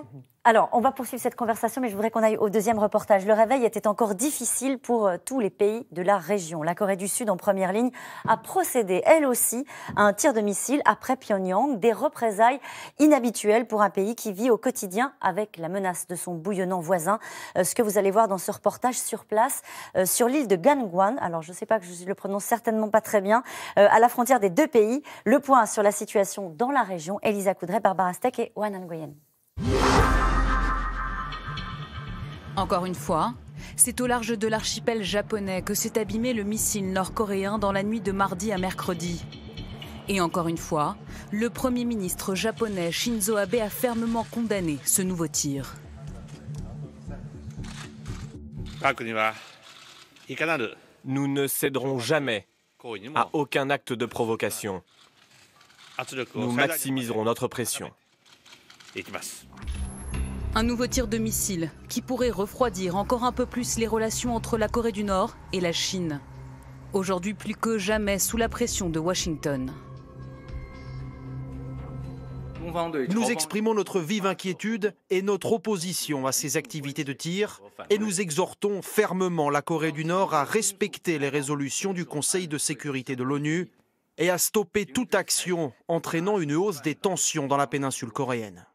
Alors, on va poursuivre cette conversation, mais je voudrais qu'on aille au deuxième reportage. Le réveil était encore difficile pour euh, tous les pays de la région. La Corée du Sud, en première ligne, a procédé, elle aussi, à un tir de missile après Pyongyang, des représailles inhabituelles pour un pays qui vit au quotidien avec la menace de son bouillonnant voisin. Euh, ce que vous allez voir dans ce reportage sur place, euh, sur l'île de Gangwon. Alors, je ne sais pas que je le prononce certainement pas très bien, à la frontière des deux pays. Le point sur la situation dans la région, Elisa Coudray, Barbara Steck et Juan Nguyen. Encore une fois, c'est au large de l'archipel japonais que s'est abîmé le missile nord-coréen dans la nuit de mardi à mercredi. Et encore une fois, le Premier ministre japonais Shinzo Abe a fermement condamné ce nouveau tir. Nous ne céderons jamais à aucun acte de provocation. Nous maximiserons notre pression. Un nouveau tir de missile qui pourrait refroidir encore un peu plus les relations entre la Corée du Nord et la Chine. Aujourd'hui plus que jamais sous la pression de Washington. Nous exprimons notre vive inquiétude et notre opposition à ces activités de tir et nous exhortons fermement la Corée du Nord à respecter les résolutions du Conseil de sécurité de l'ONU et à stopper toute action entraînant une hausse des tensions dans la péninsule coréenne.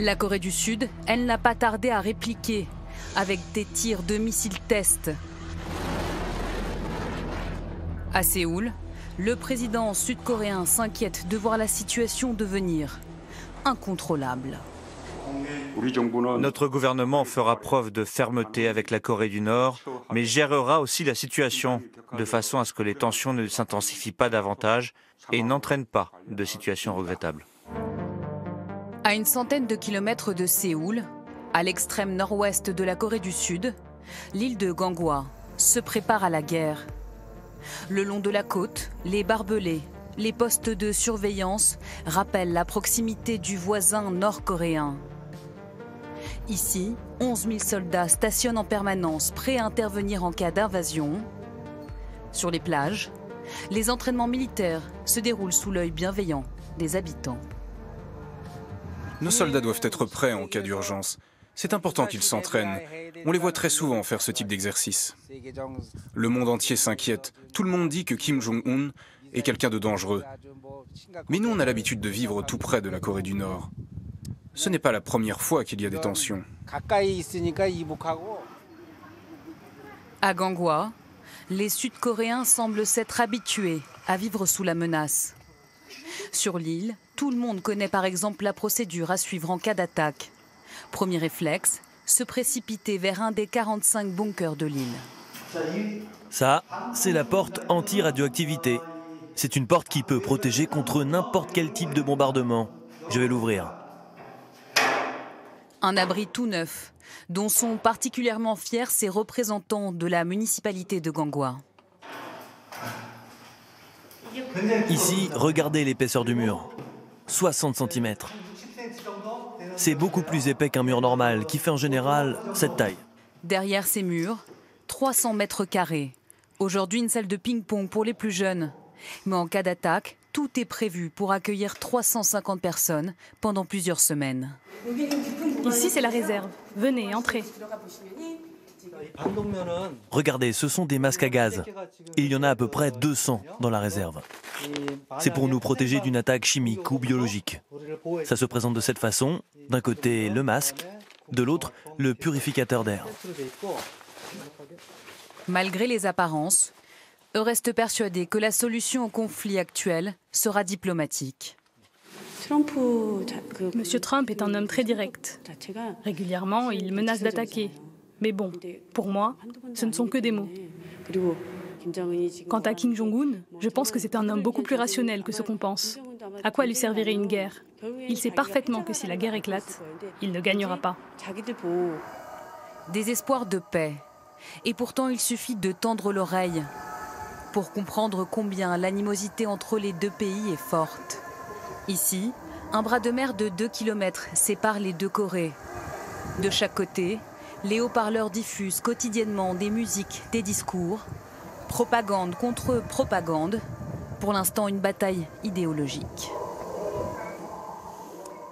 La Corée du Sud, elle n'a pas tardé à répliquer avec des tirs de missiles test. À Séoul, le président sud-coréen s'inquiète de voir la situation devenir incontrôlable. Notre gouvernement fera preuve de fermeté avec la Corée du Nord, mais gérera aussi la situation de façon à ce que les tensions ne s'intensifient pas davantage et n'entraînent pas de situation regrettable. À une centaine de kilomètres de Séoul, à l'extrême nord-ouest de la Corée du Sud, l'île de Gangwa se prépare à la guerre. Le long de la côte, les barbelés, les postes de surveillance rappellent la proximité du voisin nord-coréen. Ici, 11 000 soldats stationnent en permanence, prêts à intervenir en cas d'invasion. Sur les plages, les entraînements militaires se déroulent sous l'œil bienveillant des habitants. Nos soldats doivent être prêts en cas d'urgence. C'est important qu'ils s'entraînent. On les voit très souvent faire ce type d'exercice. Le monde entier s'inquiète. Tout le monde dit que Kim Jong-un est quelqu'un de dangereux. Mais nous, on a l'habitude de vivre tout près de la Corée du Nord. Ce n'est pas la première fois qu'il y a des tensions. À Gangwa, les Sud-Coréens semblent s'être habitués à vivre sous la menace. Sur l'île, tout le monde connaît par exemple la procédure à suivre en cas d'attaque. Premier réflexe, se précipiter vers un des 45 bunkers de l'île. Ça, c'est la porte anti-radioactivité. C'est une porte qui peut protéger contre n'importe quel type de bombardement. Je vais l'ouvrir. Un abri tout neuf, dont sont particulièrement fiers ces représentants de la municipalité de Gangwa. Ici, regardez l'épaisseur du mur. 60 cm. C'est beaucoup plus épais qu'un mur normal, qui fait en général cette taille. Derrière ces murs, 300 mètres carrés. Aujourd'hui, une salle de ping-pong pour les plus jeunes. Mais en cas d'attaque, tout est prévu pour accueillir 350 personnes pendant plusieurs semaines. Ici, c'est la réserve. Venez, entrez. Regardez, ce sont des masques à gaz. Il y en a à peu près 200 dans la réserve. C'est pour nous protéger d'une attaque chimique ou biologique. Ça se présente de cette façon. D'un côté, le masque. De l'autre, le purificateur d'air. Malgré les apparences, eux restent persuadés que la solution au conflit actuel sera diplomatique. Monsieur Trump est un homme très direct. Régulièrement, il menace d'attaquer. Mais bon, pour moi, ce ne sont que des mots. Quant à Kim Jong-un, je pense que c'est un homme beaucoup plus rationnel que ce qu'on pense. À quoi lui servirait une guerre Il sait parfaitement que si la guerre éclate, il ne gagnera pas. Désespoir de paix. Et pourtant, il suffit de tendre l'oreille pour comprendre combien l'animosité entre les deux pays est forte. Ici, un bras de mer de 2 km sépare les deux Corées. De chaque côté, les haut-parleurs diffusent quotidiennement des musiques, des discours, propagande contre propagande, pour l'instant une bataille idéologique.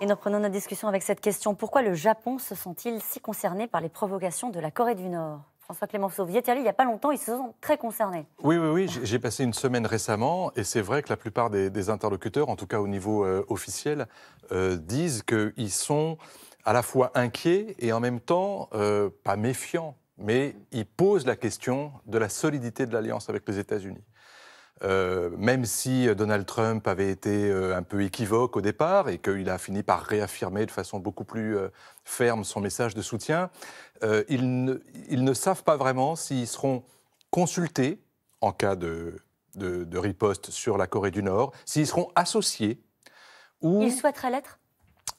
Et nous reprenons notre discussion avec cette question. Pourquoi le Japon se sent-il si concerné par les provocations de la Corée du Nord françois Clémenceau, y allé il n'y a pas longtemps, ils se sont très concernés. Oui, oui, oui, j'ai passé une semaine récemment et c'est vrai que la plupart des, interlocuteurs, en tout cas au niveau euh, officiel, euh, disent qu'ils sont à la fois inquiet et en même temps euh, pas méfiant, mais il pose la question de la solidité de l'alliance avec les États-Unis. Euh, même si euh, Donald Trump avait été un peu équivoque au départ et qu'il a fini par réaffirmer de façon beaucoup plus ferme son message de soutien, ils, ne, ils, ne, savent pas vraiment s'ils seront consultés en cas de, de riposte sur la Corée du Nord, s'ils seront associés ou... Ils souhaiteraient l'être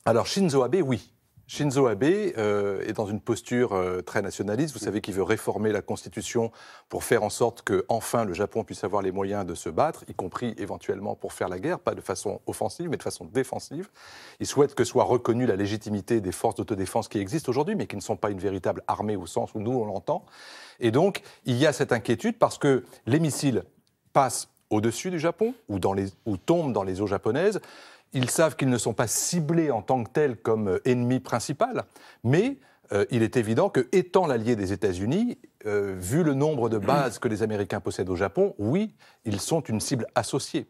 Alors Shinzo Abe, oui. Shinzo Abe euh, est dans une posture euh, très nationaliste. Vous savez qu'il veut réformer la Constitution pour faire en sorte que enfin le Japon puisse avoir les moyens de se battre, y compris éventuellement pour faire la guerre, pas de façon offensive, mais de façon défensive. Il souhaite que soit reconnue la légitimité des forces d'autodéfense qui existent aujourd'hui, mais qui ne sont pas une véritable armée au sens où nous on l'entend. Et donc il y a cette inquiétude parce que les missiles passent au-dessus du Japon ou tombent dans les eaux japonaises. Ils savent qu'ils ne sont pas ciblés en tant que tels comme euh, ennemi principal, mais euh, il est évident que, étant l'allié des États-Unis, euh, vu le nombre de bases que les Américains possèdent au Japon, oui, ils sont une cible associée.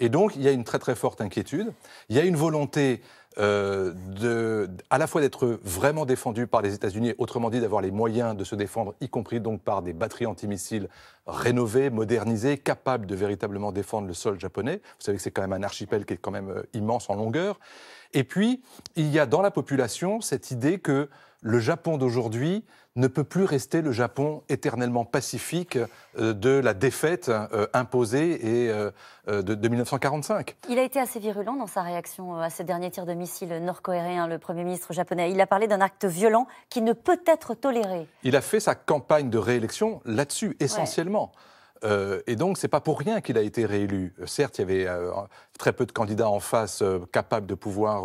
Et donc, il y a une très très forte inquiétude. Il y a une volonté euh, à la fois d'être vraiment défendu par les États-Unis, autrement dit d'avoir les moyens de se défendre, y compris donc par des batteries antimissiles rénovées, modernisées, capables de véritablement défendre le sol japonais. Vous savez que c'est quand même un archipel qui est quand même euh, immense en longueur. Et puis, il y a dans la population cette idée que le Japon d'aujourd'hui ne peut plus rester le Japon éternellement pacifique euh, de la défaite euh, imposée euh, de, 1945. Il a été assez virulent dans sa réaction à ce dernier tir de missile nord-coréen, le Premier ministre japonais. Il a parlé d'un acte violent qui ne peut être toléré. Il a fait sa campagne de réélection là-dessus, essentiellement. et donc, ce n'est pas pour rien qu'il a été réélu. certes, il y avait très peu de candidats en face capables de pouvoir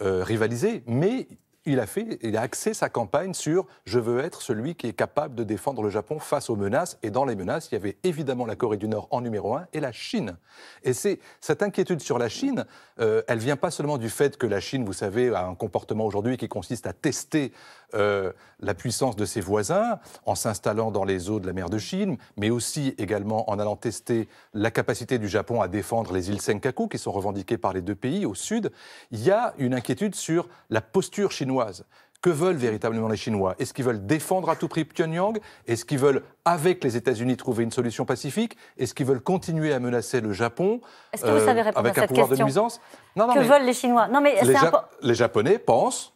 rivaliser, mais il a fait, il a axé sa campagne sur je veux être celui qui est capable de défendre le Japon face aux menaces. Et dans les menaces, il y avait évidemment la Corée du Nord en numéro un et la Chine. Et c'est cette inquiétude sur la Chine, euh, elle vient pas seulement du fait que la Chine, vous savez, a un comportement aujourd'hui qui consiste à tester euh, la puissance de ses voisins en s'installant dans les eaux de la mer de Chine, mais aussi également en allant tester la capacité du Japon à défendre les îles Senkaku, qui sont revendiquées par les deux pays au sud, il y a une inquiétude sur la posture chinoise. Que veulent véritablement les Chinois Est-ce qu'ils veulent défendre à tout prix Pyongyang Est-ce qu'ils veulent, avec les États-Unis, trouver une solution pacifique Est-ce qu'ils veulent continuer à menacer le Japon euh, avec un pouvoir de nuisance Que veulent les Chinois Non, mais les, les Japonais pensent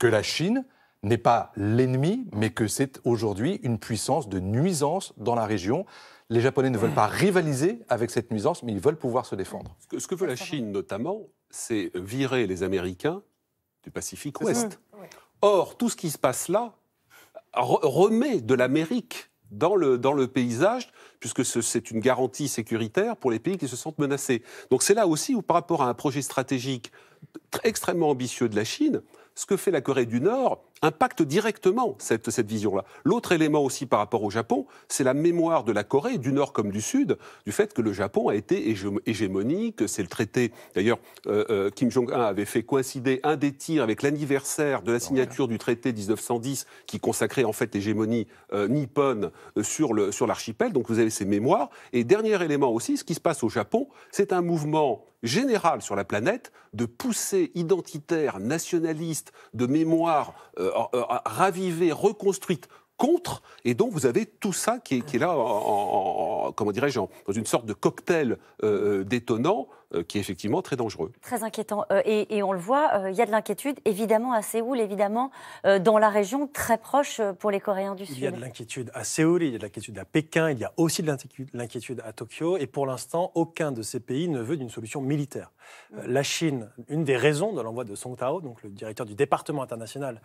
que la Chine n'est pas l'ennemi, mais que c'est aujourd'hui une puissance de nuisance dans la région. Les Japonais ne veulent pas rivaliser avec cette nuisance, mais ils veulent pouvoir se défendre. Ce que, veut la Chine notamment, c'est virer les Américains du Pacifique Ouest. Or, tout ce qui se passe là remet de l'Amérique dans le, dans le paysage, puisque c'est une garantie sécuritaire pour les pays qui se sentent menacés. Donc c'est là aussi où, par rapport à un projet stratégique extrêmement ambitieux de la Chine, ce que fait la Corée du Nord, impacte directement cette, cette vision-là. L'autre élément aussi par rapport au Japon, c'est la mémoire de la Corée, du Nord comme du Sud, du fait que le Japon a été hégémonique. C'est le traité, d'ailleurs, euh, euh, Kim Jong-un avait fait coïncider un des tirs avec l'anniversaire de la signature du traité 1910 qui consacrait en fait l'hégémonie euh, sur nippone sur l'archipel. Donc vous avez ces mémoires. Et dernier élément aussi, ce qui se passe au Japon, c'est un mouvement général sur la planète de poussée identitaire, nationaliste, de mémoire euh, euh, ravivée, reconstruite contre. Et donc, vous avez tout ça qui est, là, en, comment dirais-je, dans une sorte de cocktail euh, détonnant euh, qui est effectivement très dangereux. Très inquiétant. Euh, et, on le voit, euh, il y a de l'inquiétude, évidemment, à Séoul, évidemment, dans la région très proche pour les Coréens du Sud. Il y a de l'inquiétude à Séoul, il y a de l'inquiétude à Pékin, il y a aussi de l'inquiétude à Tokyo. Et pour l'instant, aucun de ces pays ne veut d'une solution militaire. Mm. La Chine, une des raisons de l'envoi de Song Tao, donc le directeur du département international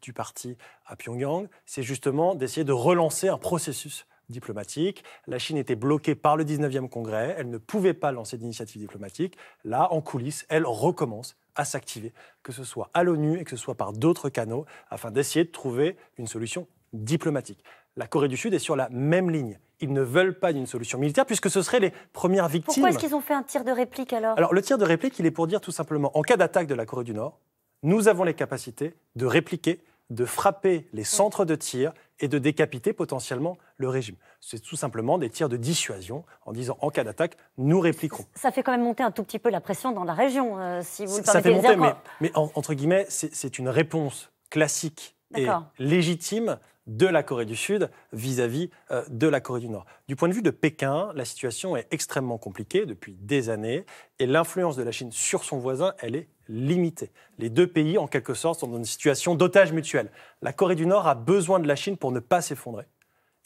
du parti à Pyongyang, c'est justement d'essayer de relancer un processus diplomatique. La Chine était bloquée par le 19e Congrès, elle ne pouvait pas lancer d'initiative diplomatique. Là, en coulisses, elle recommence à s'activer, que ce soit à l'ONU et que ce soit par d'autres canaux, afin d'essayer de trouver une solution diplomatique. La Corée du Sud est sur la même ligne. Ils ne veulent pas d'une solution militaire puisque ce seraient les premières victimes. Pourquoi est-ce qu'ils ont fait un tir de réplique alors Alors le tir de réplique, il est pour dire tout simplement, en cas d'attaque de la Corée du Nord, nous avons les capacités de répliquer, de frapper les centres de tir et de décapiter potentiellement le régime. C'est tout simplement des tirs de dissuasion en disant en cas d'attaque, nous répliquerons. Ça fait quand même monter un tout petit peu la pression dans la région, euh, si vous le Ça fait monter, mais, entre guillemets, c'est une réponse classique et légitime de la Corée du Sud vis-à-vis -vis euh, de la Corée du Nord. Du point de vue de Pékin, la situation est extrêmement compliquée depuis des années et l'influence de la Chine sur son voisin, elle est limité. Les deux pays, en quelque sorte, sont dans une situation d'otage mutuel. La Corée du Nord a besoin de la Chine pour ne pas s'effondrer.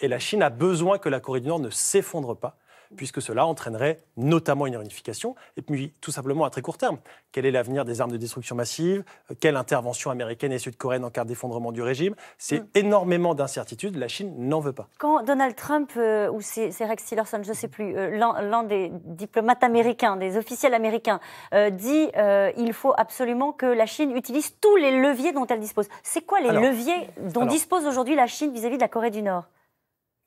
Et la Chine a besoin que la Corée du Nord ne s'effondre pas puisque cela entraînerait notamment une réunification. Et puis, tout simplement, à très court terme, quel est l'avenir des armes de destruction massive Quelle intervention américaine et sud-coréenne en cas d'effondrement du régime C'est hmm. énormément d'incertitudes. La Chine n'en veut pas. Quand Donald Trump, euh, ou c'est Rex Tillerson, je ne sais plus, euh, l'un des diplomates américains, des officiels américains, euh, dit il faut absolument que la Chine utilise tous les leviers dont elle dispose. C'est quoi les leviers dont dispose aujourd'hui la Chine vis à -vis de la Corée du Nord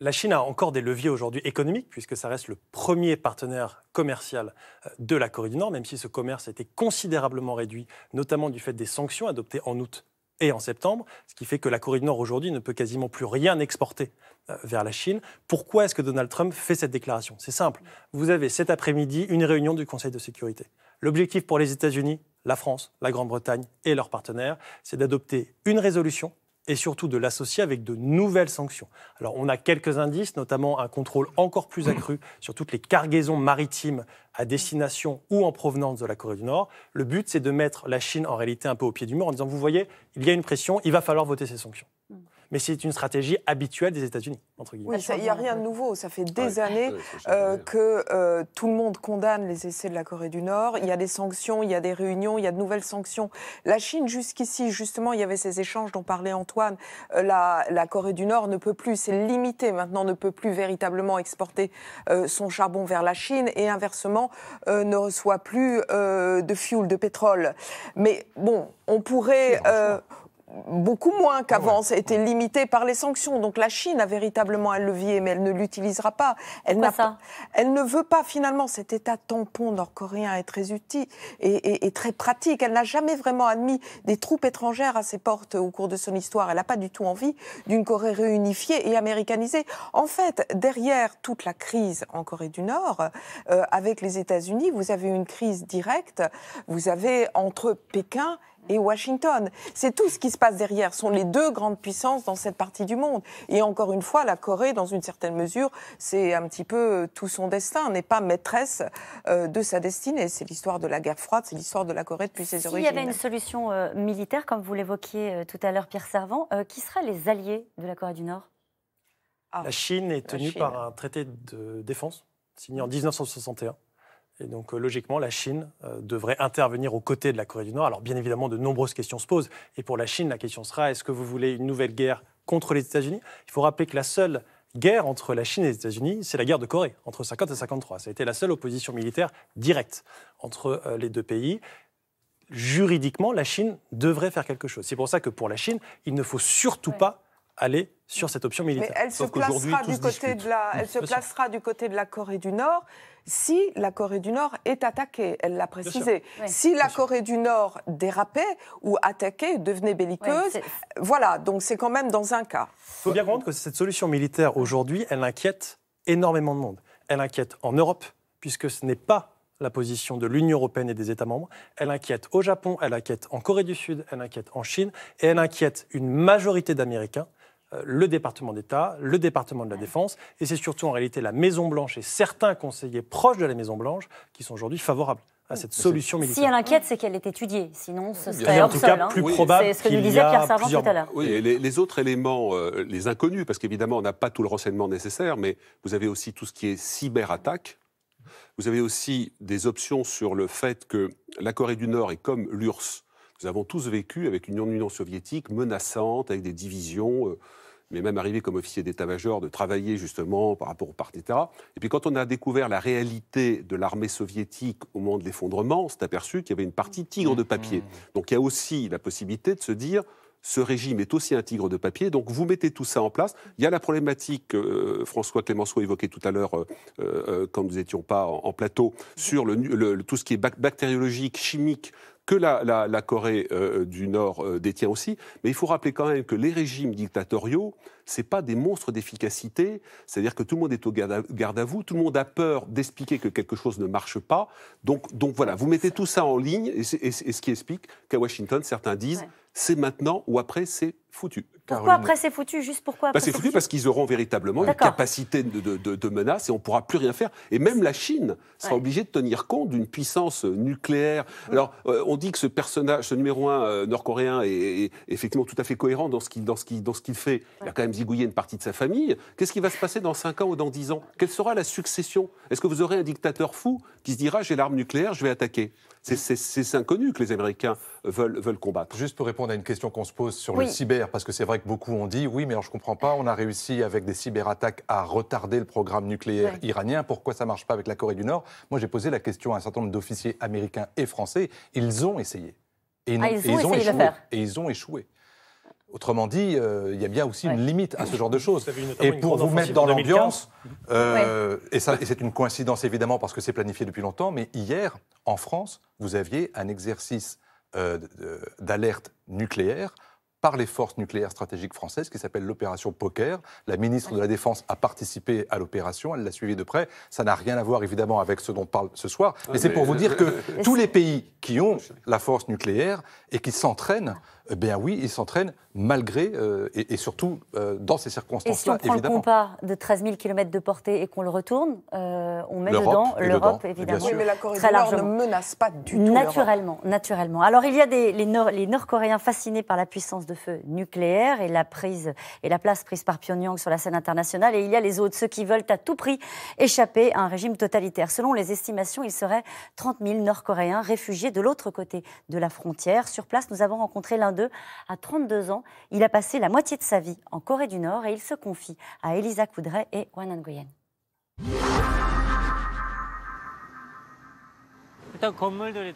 la Chine a encore des leviers aujourd'hui économiques, puisque ça reste le premier partenaire commercial euh, de la Corée du Nord, même si ce commerce a été considérablement réduit, notamment du fait des sanctions adoptées en août et en septembre, ce qui fait que la Corée du Nord aujourd'hui ne peut quasiment plus rien exporter euh, vers la Chine. Pourquoi est-ce que Donald Trump fait cette déclaration C'est simple. Vous avez cet après-midi une réunion du Conseil de sécurité. L'objectif pour les États-Unis, la France, la Grande-Bretagne et leurs partenaires, c'est d'adopter une résolution et surtout de l'associer avec de nouvelles sanctions. Alors on a quelques indices, notamment un contrôle encore plus accru sur toutes les cargaisons maritimes à destination ou en provenance de la Corée du Nord. Le but, c'est de mettre la Chine en réalité un peu au pied du mur en disant, vous voyez, il y a une pression, il va falloir voter ces sanctions. Mm mais c'est une stratégie habituelle des États-Unis, entre guillemets. il n'y a rien de nouveau. Ça fait des années euh, que euh, tout le monde condamne les essais de la Corée du Nord. Il y a des sanctions, il y a des réunions, il y a de nouvelles sanctions. La Chine, jusqu'ici, justement, il y avait ces échanges dont parlait Antoine. Euh, la, la, Corée du Nord ne peut plus, c'est limité maintenant, ne peut plus véritablement exporter son charbon vers la Chine et inversement ne reçoit plus de fuel, de pétrole. Mais bon, on pourrait beaucoup moins qu'avant. c'était limité par les sanctions. Donc la Chine a véritablement un levier, mais elle ne l'utilisera pas. Elle, n'a elle ne veut pas finalement. Cet État tampon nord-coréen est très utile et, très pratique. Elle n'a jamais vraiment admis des troupes étrangères à ses portes au cours de son histoire. Elle n'a pas du tout envie d'une Corée réunifiée et américanisée. En fait, derrière toute la crise en Corée du Nord, euh, avec les États-Unis, vous avez une crise directe. Vous avez entre Pékin et Washington. C'est tout ce qui se passe derrière. Ce sont les deux grandes puissances dans cette partie du monde. Et encore une fois, la Corée, dans une certaine mesure, c'est un petit peu euh, tout son destin, n'est pas maîtresse euh, de sa destinée. C'est l'histoire de la guerre froide, c'est l'histoire de la Corée depuis ses origines. Il y avait une solution euh, militaire, comme vous l'évoquiez tout à l'heure, Pierre Servant. qui seraient les alliés de la Corée du Nord La ah, Chine est tenue par un traité de défense signé en 1961 et donc, euh, logiquement, la Chine euh, devrait intervenir aux côtés de la Corée du Nord. Alors, bien évidemment, de nombreuses questions se posent. Et pour la Chine, la question sera est-ce que vous voulez une nouvelle guerre contre les États-Unis Il faut rappeler que la seule guerre entre la Chine et les États-Unis, c'est la guerre de Corée, entre 50 et 53. Ça a été la seule opposition militaire directe entre euh, les deux pays. Juridiquement, la Chine devrait faire quelque chose. C'est pour ça que pour la Chine, il ne faut surtout pas aller sur cette option militaire. Mais elle se placera, du côté, de la, Corée du Nord si la Corée du Nord est attaquée, elle l'a précisé. Si la Corée du Nord dérapait ou attaquait, devenait belliqueuse, voilà, donc c'est quand même dans un cas. Il faut bien comprendre que cette solution militaire aujourd'hui, elle inquiète énormément de monde. Elle inquiète en Europe, puisque ce n'est pas la position de l'Union européenne et des États membres. Elle inquiète au Japon, elle inquiète en Corée du Sud, elle inquiète en Chine, et elle inquiète une majorité d'Américains euh, le département d'État, le département de la Défense, et c'est surtout en réalité la Maison-Blanche et certains conseillers proches de la Maison-Blanche qui sont aujourd'hui favorables à oh. cette solution militaire. Si elle inquiète, c'est qu'elle est étudiée. Sinon, ce serait en tout cas, hein. plus probable. C'est ce que nous disait Pierre tout à l'heure. Oui, et les, autres éléments, euh, les inconnus, parce qu'évidemment, on n'a pas tout le renseignement nécessaire, mais vous avez aussi tout ce qui est cyberattaque. Vous avez aussi des options sur le fait que la Corée du Nord est comme l'URSS. Nous avons tous vécu avec une Union soviétique menaçante, avec des divisions. Euh, mais même arrivé comme officier d'état-major, de travailler justement par rapport au parti, etc. Et puis quand on a découvert la réalité de l'armée soviétique au moment de l'effondrement, on s'est aperçu qu'il y avait une partie tigre de papier. Mmh. Donc il y a aussi la possibilité de se dire, ce régime est aussi un tigre de papier. Donc vous mettez tout ça en place. Il y a la problématique que euh, François Clémenceau évoquait tout à l'heure euh, euh, quand nous n'étions pas en, plateau mmh. sur tout ce qui est bactériologique, chimique que la, Corée euh, euh, du Nord euh, détient aussi. Mais il faut rappeler quand même que les régimes dictatoriaux, c'est pas des monstres d'efficacité. C'est-à-dire que tout le monde est au garde à, vous, tout le monde a peur d'expliquer que quelque chose ne marche pas. Donc, donc voilà, vous mettez tout ça en ligne, et, ce qui explique qu'à Washington, certains disent, c'est maintenant ou après, c'est foutu. Pourquoi après c'est foutu Juste pourquoi bah, C'est foutu, parce qu'ils auront véritablement une capacité de, menace et on ne pourra plus rien faire. Et même la Chine sera obligée de tenir compte d'une puissance euh, nucléaire. Alors euh, on dit que ce personnage, ce numéro un euh, nord-coréen est, effectivement tout à fait cohérent dans ce qu'il fait. Il a quand même zigouillé une partie de sa famille. Qu'est-ce qui va se passer dans 5 ans ou dans 10 ans Quelle sera la succession Est-ce que vous aurez un dictateur fou qui se dira j'ai l'arme nucléaire, je vais attaquer C'est inconnu que les Américains veulent, veulent combattre. Juste pour répondre à une question qu'on se pose sur le cyber parce que c'est vrai que beaucoup ont dit oui, mais alors je comprends pas, on a réussi avec des cyberattaques à retarder le programme nucléaire iranien, pourquoi ça ne marche pas avec la Corée du Nord Moi, j'ai posé la question à un certain nombre d'officiers américains et français. Ils ont essayé. Et ils, ah, ont, et ils ont essayé échoué. faire. Et ils ont échoué. Autrement dit, euh, il y a bien aussi une limite à ce genre de choses. Et pour vous mettre dans l'ambiance, euh, et, c'est une coïncidence évidemment parce que c'est planifié depuis longtemps, mais hier, en France, vous aviez un exercice euh, d'alerte nucléaire par les forces nucléaires stratégiques françaises, qui s'appelle l'opération Poker. La ministre de la Défense a participé à l'opération, elle l'a suivie de près. Ça n'a rien à voir évidemment avec ce dont on parle ce soir, mais, mais ah, c'est pour vous dire que tous les pays qui ont la force nucléaire et qui s'entraînent eh bien oui, ils s'entraînent malgré, euh, et, surtout euh, dans ces circonstances-là, Et si on prend compas de 13 000 km de portée et qu'on le retourne, euh, on met dedans l'Europe, évidemment. Oui, mais la Corée du Nord ne menace pas du tout Naturellement, naturellement. Alors il y a les, Nord, Nord-Coréens fascinés par la puissance de feu nucléaire et la, prise, et la place prise par Pyongyang sur la scène internationale, et il y a les autres, ceux qui veulent à tout prix échapper à un régime totalitaire. Selon les estimations, il serait 30 000 Nord-Coréens réfugiés de l'autre côté de la frontière. Sur place, nous avons rencontré l'un à 32 ans, il a passé la moitié de sa vie en Corée du Nord et il se confie à Elisa Coudray et Wan Nguyen.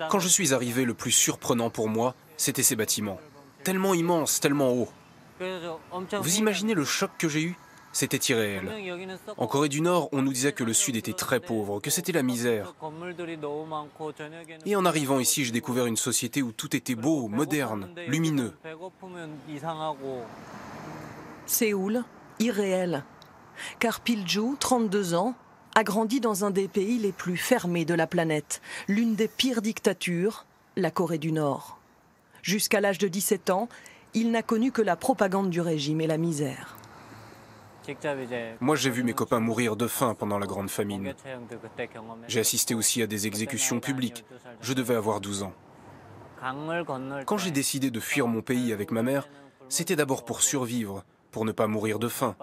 Quand je suis arrivé, le plus surprenant pour moi, c'était ces bâtiments. Tellement immenses, tellement hauts. Vous imaginez le choc que j'ai eu c'était irréel. En Corée du Nord, on nous disait que le Sud était très pauvre, que c'était la misère. Et en arrivant ici, j'ai découvert une société où tout était beau, moderne, lumineux. Séoul, irréel. Car Pilju, 32 ans, a grandi dans un des pays les plus fermés de la planète, l'une des pires dictatures, la Corée du Nord. Jusqu'à l'âge de 17 ans, il n'a connu que la propagande du régime et la misère. Moi, j'ai vu mes copains mourir de faim pendant la grande famine. J'ai assisté aussi à des exécutions publiques. Je devais avoir 12 ans. Quand j'ai décidé de fuir mon pays avec ma mère, c'était d'abord pour survivre, pour ne pas mourir de faim.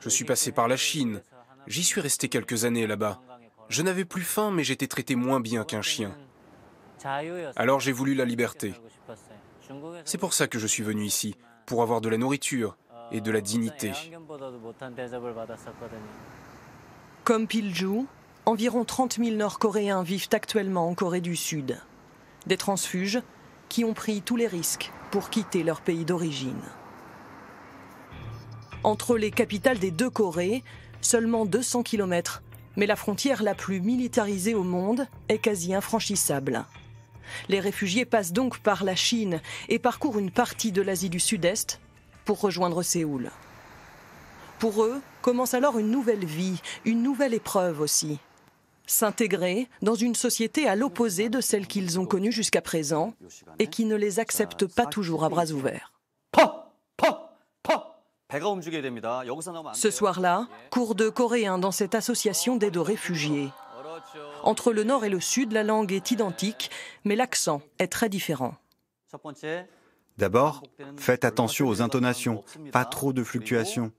Je suis passé par la Chine. J'y suis resté quelques années là-bas. Je n'avais plus faim, mais j'étais traité moins bien qu'un chien. Alors j'ai voulu la liberté. C'est pour ça que je suis venu ici pour avoir de la nourriture et de la dignité. Comme Pilju, environ 30 000 Nord-Coréens vivent actuellement en Corée du Sud. Des transfuges qui ont pris tous les risques pour quitter leur pays d'origine. Entre les capitales des deux Corées, seulement 200 km, mais la frontière la plus militarisée au monde est quasi infranchissable. Les réfugiés passent donc par la Chine et parcourent une partie de l'Asie du Sud-Est pour rejoindre Séoul. Pour eux, commence alors une nouvelle vie, une nouvelle épreuve aussi. S'intégrer dans une société à l'opposé de celle qu'ils ont connue jusqu'à présent et qui ne les accepte pas toujours à bras ouverts. Ce soir-là, cours de coréens dans cette association d'aide aux réfugiés. Entre le nord et le sud, la langue est identique, mais l'accent est très différent. D'abord, faites attention aux intonations, pas trop de fluctuations.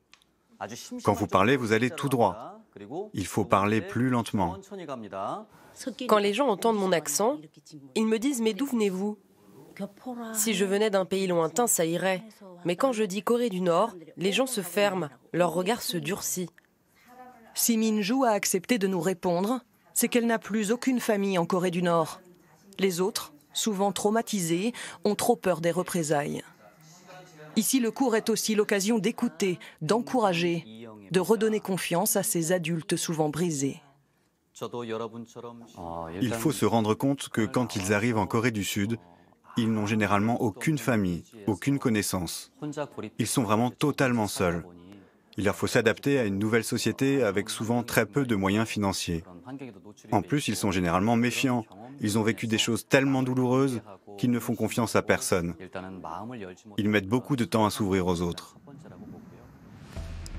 Quand vous parlez, vous allez tout droit. Il faut parler plus lentement. Quand les gens entendent mon accent, ils me disent Mais d'où venez-vous Si je venais d'un pays lointain, ça irait. Mais quand je dis Corée du Nord, les gens se ferment, leur regard se durcit. Si Minju a accepté de nous répondre, c'est qu'elle n'a plus aucune famille en Corée du Nord. Les autres, souvent traumatisés, ont trop peur des représailles. Ici, le cours est aussi l'occasion d'écouter, d'encourager, de redonner confiance à ces adultes souvent brisés. Il faut se rendre compte que quand ils arrivent en Corée du Sud, ils n'ont généralement aucune famille, aucune connaissance. Ils sont vraiment totalement seuls. Il leur faut s'adapter à une nouvelle société avec souvent très peu de moyens financiers. En plus, ils sont généralement méfiants. Ils ont vécu des choses tellement douloureuses qu'ils ne font confiance à personne. Ils mettent beaucoup de temps à s'ouvrir aux autres.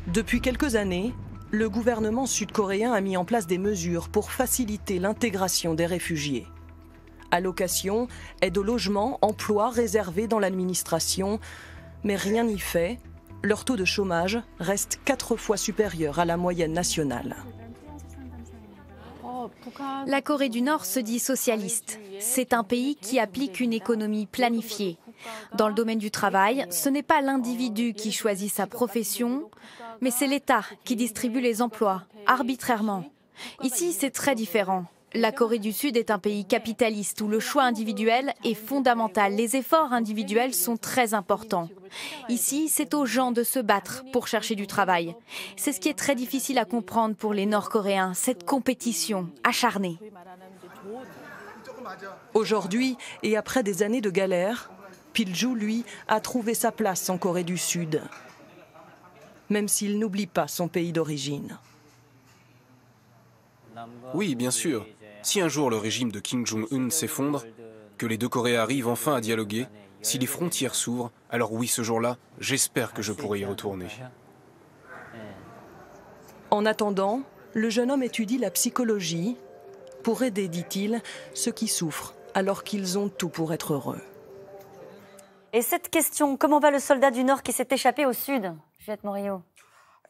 Depuis quelques années, le gouvernement sud-coréen a mis en place des mesures pour faciliter l'intégration des réfugiés. Allocation, aide au logement, emploi réservé dans l'administration, mais rien n'y fait leur taux de chômage reste quatre fois supérieur à la moyenne nationale. La Corée du Nord se dit socialiste. C'est un pays qui applique une économie planifiée. Dans le domaine du travail, ce n'est pas l'individu qui choisit sa profession, mais c'est l'État qui distribue les emplois arbitrairement. Ici, c'est très différent. La Corée du Sud est un pays capitaliste où le choix individuel est fondamental. Les efforts individuels sont très importants. Ici, c'est aux gens de se battre pour chercher du travail. C'est ce qui est très difficile à comprendre pour les Nord-Coréens, cette compétition acharnée. Aujourd'hui, et après des années de galère, Piljou, lui, a trouvé sa place en Corée du Sud, même s'il n'oublie pas son pays d'origine. Oui, bien sûr. Si un jour le régime de Kim Jong-un s'effondre, que les deux Corées arrivent enfin à dialoguer, si les frontières s'ouvrent, alors oui, ce jour-là, j'espère que je pourrai y retourner. En attendant, le jeune homme étudie la psychologie pour aider, dit-il, ceux qui souffrent alors qu'ils ont tout pour être heureux. Et cette question, comment va le soldat du Nord qui s'est échappé au Sud Juliette Morio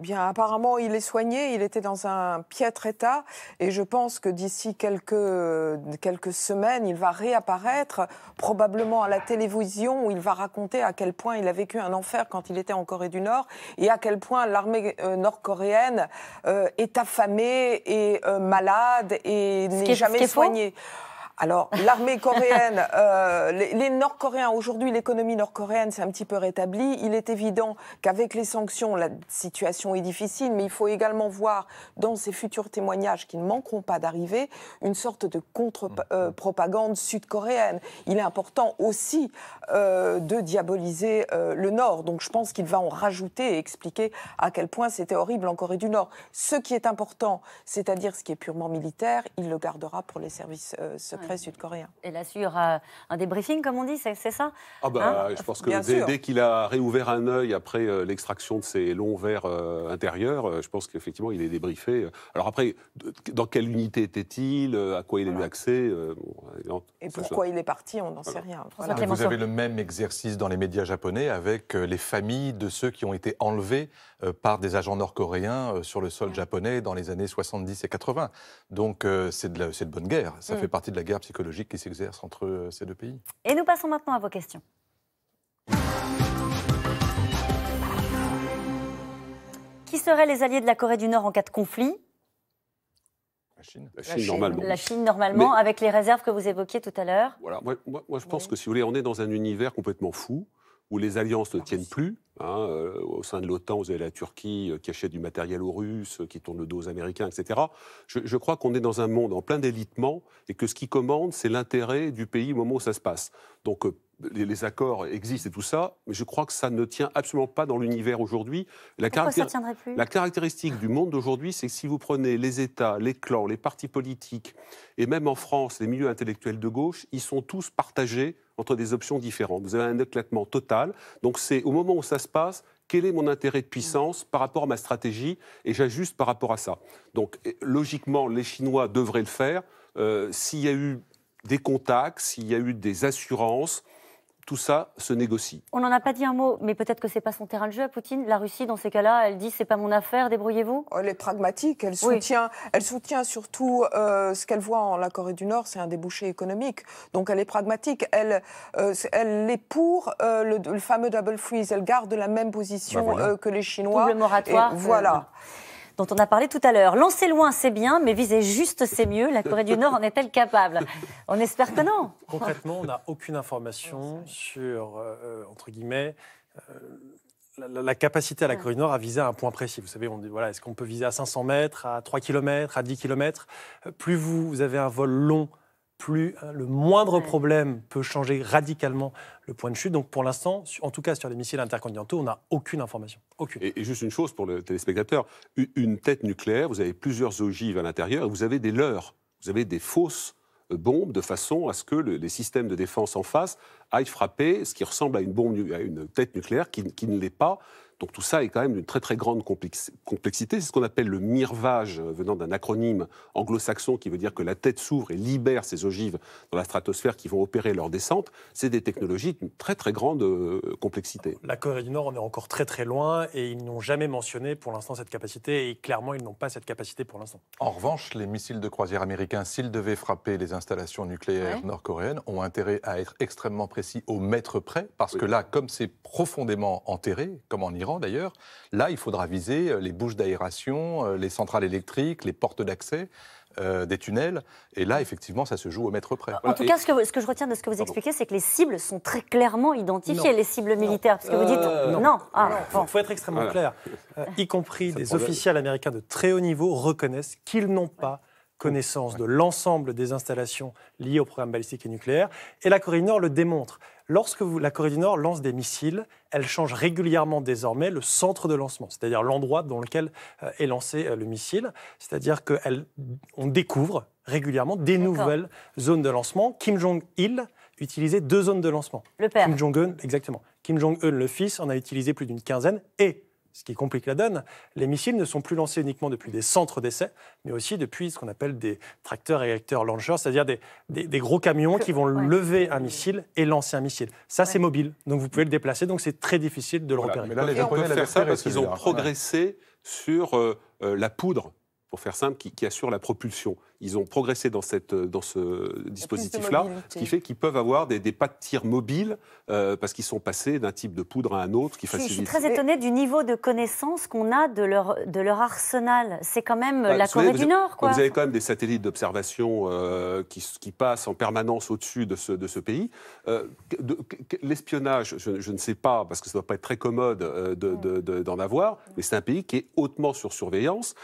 eh bien, apparemment, il est soigné, il était dans un piètre état, et je pense que d'ici quelques, quelques semaines, il va réapparaître, probablement à la télévision, où il va raconter à quel point il a vécu un enfer quand il était en Corée du Nord, et à quel point l'armée euh, nord-coréenne euh, est affamée et euh, malade et n'est jamais soignée. Alors, l'armée coréenne, euh, les, Nord-Coréens, aujourd'hui, l'économie nord-coréenne s'est un petit peu rétablie. Il est évident qu'avec les sanctions, la situation est difficile, mais il faut également voir dans ces futurs témoignages qui ne manqueront pas d'arriver une sorte de contre-propagande euh, mm-hmm. sud-coréenne. Il est important aussi euh, de diaboliser le Nord. Donc, je pense qu'il va en rajouter et expliquer à quel point c'était horrible en Corée du Nord. Ce qui est important, c'est-à-dire ce qui est purement militaire, il le gardera pour les services secrets sud-coréen. Et là sur euh, un débriefing, comme on dit, c'est ça Ah bah, hein je pense que dès, qu'il a réouvert un œil après euh, l'extraction de ses longs verres euh, intérieurs, je pense qu'effectivement, il est débriefé. Alors après, dans quelle unité était-il À quoi il a eu accès Et pourquoi il est parti On n'en sait rien. Vous avez le même exercice dans les médias japonais avec les familles de ceux qui ont été enlevés par des agents nord-coréens sur le sol mm. japonais dans les années 70 et 80. Donc c'est de, de, bonne guerre. Ça mm. fait partie de la guerre psychologique qui s'exerce entre euh, ces deux pays. Et nous passons maintenant à vos questions. Qui seraient les alliés de la Corée du Nord en cas de conflit la Chine. La Chine, normalement. La Chine, normalement, avec les réserves que vous évoquiez tout à l'heure. Voilà, moi, je pense que si vous voulez, on est dans un univers complètement fou où les alliances ne ah, tiennent plus. Hein, euh, au sein de l'OTAN, vous avez la Turquie euh, qui achète du matériel aux Russes, euh, qui tourne le dos aux Américains, etc. Je, crois qu'on est dans un monde en plein délitement et que ce qui commande, c'est l'intérêt du pays au moment où ça se passe. Donc les, accords existent et tout ça, mais je crois que ça ne tient absolument pas dans l'univers aujourd'hui. La, la, caractéristique du monde d'aujourd'hui, c'est que si vous prenez les États, les clans, les partis politiques, et même en France, les milieux intellectuels de gauche, ils sont tous partagés entre des options différentes. Vous avez un éclatement total. Donc c'est au moment où ça se passe, quel est mon intérêt de puissance par rapport à ma stratégie, et j'ajuste par rapport à ça. Donc logiquement, les Chinois devraient le faire. Euh, s'il y a eu des contacts, s'il y a eu des assurances, tout ça se négocie. On n'en a pas dit un mot, mais peut-être que c'est pas son terrain de jeu à Poutine. La Russie, dans ces cas-là, elle dit c'est pas mon affaire, débrouillez-vous. Oh, elle est pragmatique, elle soutient, elle soutient surtout euh, ce qu'elle voit en la Corée du Nord, c'est un débouché économique. Donc elle est pragmatique, elle, euh, elle est pour euh, le, fameux double freeze, elle garde la même position bah, que les Chinois. Double moratoire. Et voilà dont on a parlé tout à l'heure. Lancer loin, c'est bien, mais viser juste, c'est mieux. La Corée du Nord en est-elle capable On espère que non. Concrètement, on n'a aucune information sur, euh, euh, entre guillemets, euh, la, capacité à la Corée du Nord à viser à un point précis. Vous savez, on dit, voilà, est-ce qu'on peut viser à 500 mètres, à 3 km, à 10 km Plus vous avez un vol long, plus euh, le moindre problème peut changer radicalement le point de chute. Donc pour l'instant, en tout cas sur les missiles intercontinentaux, on n'a aucune information. Aucune. Et, juste une chose pour le téléspectateur, une, tête nucléaire, vous avez plusieurs ogives à l'intérieur vous avez des leurres, vous avez des fausses euh, bombes de façon à ce que les systèmes de défense en face aillent frapper ce qui ressemble à une, bombe, à une tête nucléaire qui, qui ne l'est pas. Donc tout ça est quand même d'une très très grande complexité. C'est ce qu'on appelle le mirvage, euh, venant d'un acronyme anglo-saxon qui veut dire que la tête s'ouvre et libère ses ogives dans la stratosphère qui vont opérer leur descente. C'est des technologies d'une très très grande euh, complexité. La Corée du Nord en est encore très très loin et ils n'ont jamais mentionné pour l'instant cette capacité et clairement ils n'ont pas cette capacité pour l'instant. En revanche, les missiles de croisière américains, s'ils devaient frapper les installations nucléaires nord-coréennes, ont intérêt à être extrêmement précis au mètre près parce que là, comme c'est profondément enterré, comme en Iran, d'ailleurs, là, il faudra viser euh, les bouches d'aération, euh, les centrales électriques, les portes d'accès. Euh, des tunnels. Et là, effectivement, ça se joue au mètre près. En tout cas, ce que, je retiens de ce que vous expliquez, c'est que les cibles sont très clairement identifiées, les cibles militaires. Parce que vous dites non. Ah, il faut être extrêmement clair. y compris des officiels américains de très haut niveau reconnaissent qu'ils n'ont pas connaissance de l'ensemble des installations liées au programme balistique et nucléaire. Et la Corée du Nord le démontre. Lorsque la Corée du Nord lance des missiles, elle change régulièrement désormais le centre de lancement, c'est-à-dire l'endroit dans lequel euh, est lancé euh, le missile. C'est-à-dire qu'on découvre régulièrement des nouvelles zones de lancement. Kim Jong-il utilisait deux zones de lancement. Le père. Kim Jong-un, exactement. Kim Jong-un, le fils, en a utilisé plus d'une quinzaine et ce qui complique la donne, les missiles ne sont plus lancés uniquement depuis des centres d'essai, mais aussi depuis ce qu'on appelle des tracteurs et réacteurs launchers, c'est-à-dire des, gros camions qui vont lever un missile et lancer un missile. Ça, c'est mobile, donc vous pouvez le déplacer, donc c'est très difficile de le repérer. Mais là, les Japonais faire ça parce qu'ils ont progressé sur euh, euh, la poudre pour faire simple, qui, qui assurent la propulsion. Ils ont progressé dans, cette, euh, dans ce dispositif-là, ce qui fait qu'ils peuvent avoir des, pas de tir mobiles euh, parce qu'ils sont passés d'un type de poudre à un autre qui facilite. Je suis très étonné du niveau de connaissance qu'on a de leur, de leur arsenal. C'est quand même bah, la Corée du Nord. Quoi. Vous avez quand même des satellites d'observation euh, qui, passent en permanence au-dessus de ce, de ce pays. L'espionnage, je, ne sais pas, parce que ça ne doit pas être très commode mm. d'en avoir, mais c'est un pays qui est hautement sur surveillance.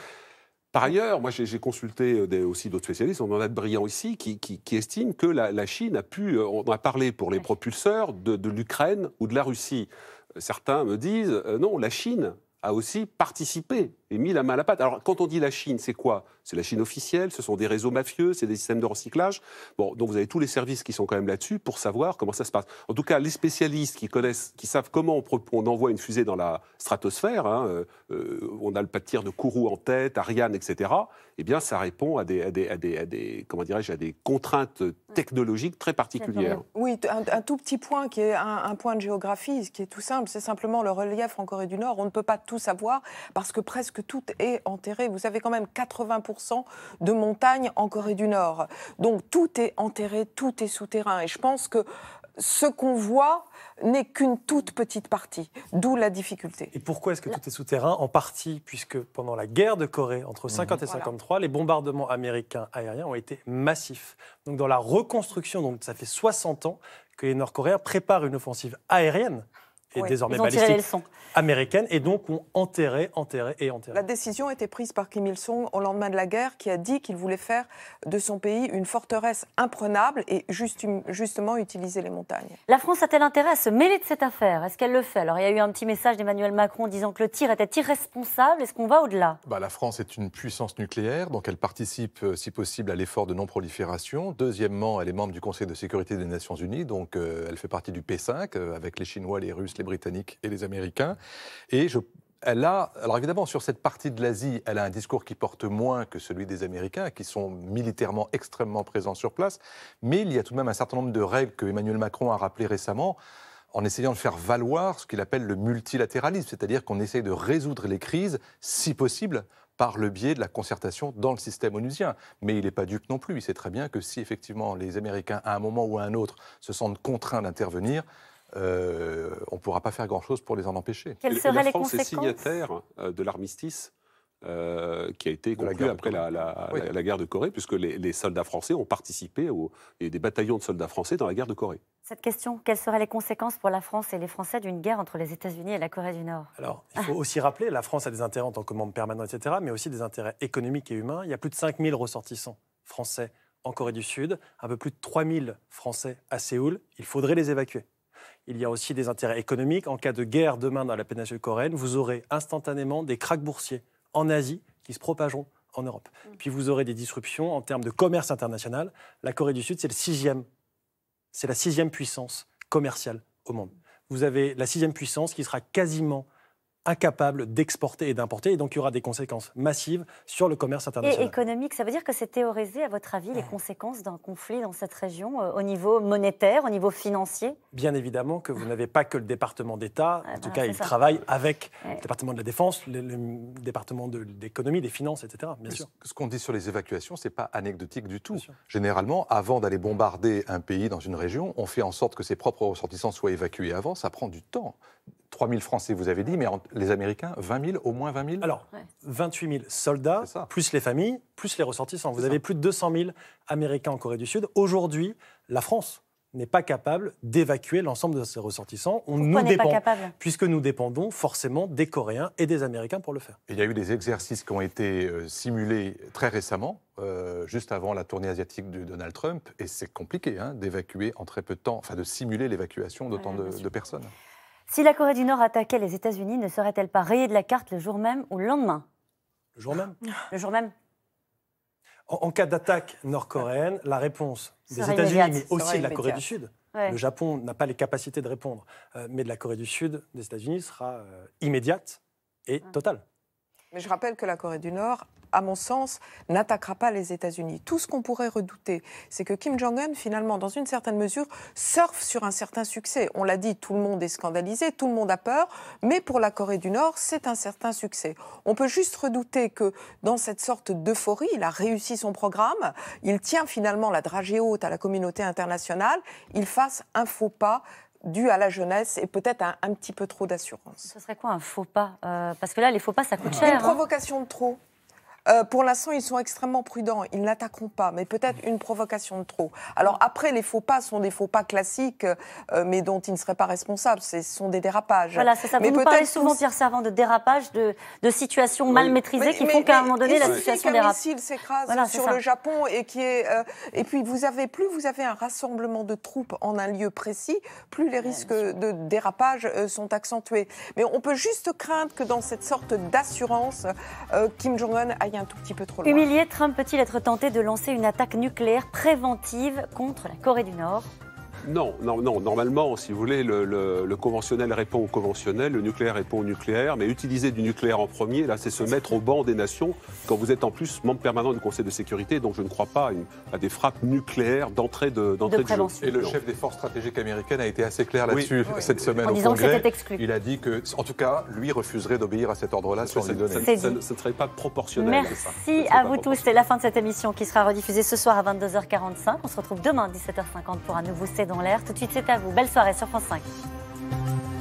Par ailleurs, moi j'ai consulté euh, aussi d'autres spécialistes, on en a de brillants ici, qui, estiment que la, Chine a pu, euh, on a parlé pour les propulseurs de, l'Ukraine ou de la Russie. Certains me disent, euh, non, la Chine a aussi participé mis la main à la pâte. Alors, quand on dit la Chine, c'est quoi C'est la Chine officielle, ce sont des réseaux mafieux, c'est des systèmes de recyclage. Bon, donc vous avez tous les services qui sont quand même là-dessus pour savoir comment ça se passe. En tout cas, les spécialistes qui connaissent, qui savent comment on, envoie une fusée dans la stratosphère, hein, euh, on a le pas de tir de Kourou en tête, Ariane, etc. Eh bien, ça répond à des, des, à des, à des comment dirais-je, à des contraintes technologiques très particulières. Oui, un, tout petit point qui est un, point de géographie, ce qui est tout simple, c'est simplement le relief en Corée du Nord. On ne peut pas tout savoir parce que presque tout est enterré. Vous savez quand même 80% de montagnes en Corée du Nord. Donc tout est enterré, tout est souterrain. Et je pense que ce qu'on voit n'est qu'une toute petite partie, d'où la difficulté. Et pourquoi est-ce que tout est souterrain En partie, puisque pendant la guerre de Corée, entre 50 mhm. et 53, les bombardements américains aériens ont été massifs. Donc dans la reconstruction, donc ça fait 60 ans que les Nord-Coréens préparent une offensive aérienne et désormais balistique américaine, et donc ont enterré, enterré et enterré. La décision a été prise par Kim Il-sung au lendemain de la guerre, qui a dit qu'il voulait faire de son pays une forteresse imprenable et hum, justement utiliser les montagnes. La France a-t-elle intérêt à se mêler de cette affaire Est-ce qu'elle le fait Alors il y a eu un petit message d'Emmanuel Macron disant que le tir était irresponsable. Est-ce qu'on va au-delà bah, La France est une puissance nucléaire, donc elle participe euh, si possible à l'effort de non-prolifération. Deuxièmement, elle est membre du Conseil de sécurité des Nations Unies, donc euh, elle fait partie du P5 euh, avec les Chinois, les Russes, les Britanniques et les Américains. Et elle a, alors évidemment, sur cette partie de l'Asie, elle a un discours qui porte moins que celui des Américains, qui sont militairement extrêmement présents sur place, mais il y a tout de même un certain nombre de règles que Emmanuel Macron a rappelées récemment en essayant de faire valoir ce qu'il appelle le multilatéralisme, c'est-à-dire qu'on essaye de résoudre les crises, si possible, par le biais de la concertation dans le système onusien. Mais il n'est pas dupe non plus. Il sait très bien que si effectivement les Américains, à un moment ou à un autre, se sentent contraints d'intervenir, euh, on ne pourra pas faire grand-chose pour les en empêcher. Quelles seraient la France est signataire euh, de l'armistice euh, qui a été conclu après la, guerre de Corée, puisque les, soldats français ont participé et des bataillons de soldats français dans la guerre de Corée. Cette question, quelles seraient les conséquences pour la France et les Français d'une guerre entre les États-Unis et la Corée du Nord Alors, il faut aussi rappeler, la France a des intérêts en tant que membre permanent, etc., mais aussi des intérêts économiques et humains. Il y a plus de 5000 ressortissants français en Corée du Sud, un peu plus de 3000 Français à Séoul. Il faudrait les évacuer il y a aussi des intérêts économiques. En cas de guerre demain dans la péninsule coréenne, vous aurez instantanément des craques boursiers en Asie qui se propageront en Europe. Mm. Puis vous aurez des disruptions en termes de commerce international. La Corée du Sud, c'est le sixième, c'est la sixième puissance commerciale au monde. Vous avez la sixième puissance qui sera quasiment incapable d'exporter et d'importer. Et donc, il y aura des conséquences massives sur le commerce international. Et économique, ça veut dire que c'est théorisé, à votre avis, les ah. conséquences d'un conflit dans cette région euh, au niveau monétaire, au niveau financier Bien évidemment que vous n'avez pas que le département d'État. Ah en tout bah, cas, il travaille avec le département de la défense, le, département de l'économie, des finances, etc. Bien sûr. ce qu'on dit sur les évacuations, ce n'est pas anecdotique du tout. Généralement, avant d'aller bombarder un pays dans une région, on fait en sorte que ses propres ressortissants soient évacués avant. Ça prend du temps. 3 000 Français, vous avez dit, mais les Américains, 20 000, au moins 20 000 Alors, 28 000 soldats, plus les familles, plus les ressortissants. Vous avez plus de 200 000 Américains en Corée du Sud. Aujourd'hui, la France n'est pas capable d'évacuer l'ensemble de ses ressortissants. On Pourquoi nous dépend, pas puisque nous dépendons forcément des Coréens et des Américains pour le faire. Il y a eu des exercices qui ont été euh, simulés très récemment, euh, juste avant la tournée asiatique de Donald Trump, et c'est compliqué hein, d'évacuer en très peu de temps, enfin de simuler l'évacuation d'autant de personnes. Si la Corée du Nord attaquait les États-Unis, ne serait-elle pas rayée de la carte le jour même ou le lendemain Le jour même Le jour même. En, cas d'attaque nord-coréenne, la réponse des États-Unis, mais aussi de la Corée du Sud, Le Japon n'a pas les capacités de répondre, euh, mais de la Corée du Sud, des États-Unis, sera euh, immédiate et totale. Mais je rappelle que la Corée du Nord à mon sens, n'attaquera pas les États-Unis. Tout ce qu'on pourrait redouter, c'est que Kim Jong-un, finalement, dans une certaine mesure, surfe sur un certain succès. On l'a dit, tout le monde est scandalisé, tout le monde a peur, mais pour la Corée du Nord, c'est un certain succès. On peut juste redouter que dans cette sorte d'euphorie, il a réussi son programme, il tient finalement la dragée haute à la communauté internationale, il fasse un faux pas dû à la jeunesse et peut-être à un, petit peu trop d'assurance. Ce serait quoi un faux pas euh, Parce que là, les faux pas, ça coûte cher. Une hein. provocation de trop. Euh, pour l'instant, ils sont extrêmement prudents. Ils n'attaqueront pas, mais peut-être une provocation de trop. Alors après, les faux pas sont des faux pas classiques, euh, mais dont ils ne seraient pas responsables. Ce sont des dérapages. Voilà, c'est ça. mais nous parlez souvent, Pierre Servant, de dérapages, de, de situations mal maîtrisées qui font qu'à un moment donné, la situation dérape. missile s'écrase sur le Japon et qui est... Euh, et puis, vous avez, plus vous avez un rassemblement de troupes en un lieu précis, plus les risques de dérapage sont accentués. Mais on peut juste craindre que dans cette sorte d'assurance, Kim Jong-un aille un tout petit peu trop Humilié, Trump peut-il être tenté de lancer une attaque nucléaire préventive contre la Corée du Nord non, non, non. Normalement, si vous voulez, le, conventionnel répond au conventionnel, le nucléaire répond au nucléaire, mais utiliser du nucléaire en premier, là, c'est se mettre au banc des nations quand vous êtes en plus membre permanent du Conseil de sécurité, donc je ne crois pas à, des frappes nucléaires d'entrée de, jeu. Et le chef des forces stratégiques américaines a été assez clair là-dessus cette semaine en au Congrès. Il a dit que, en tout cas, lui refuserait d'obéir à cet ordre-là sur lui données. Ce ne serait pas proportionnel. Merci à vous tous. C'est la fin de cette émission qui sera rediffusée ce soir à 22h45. On se retrouve demain à 17h50 pour un nouveau C'est l'air. Tout de suite, c'est à vous. Belle soirée sur France 5.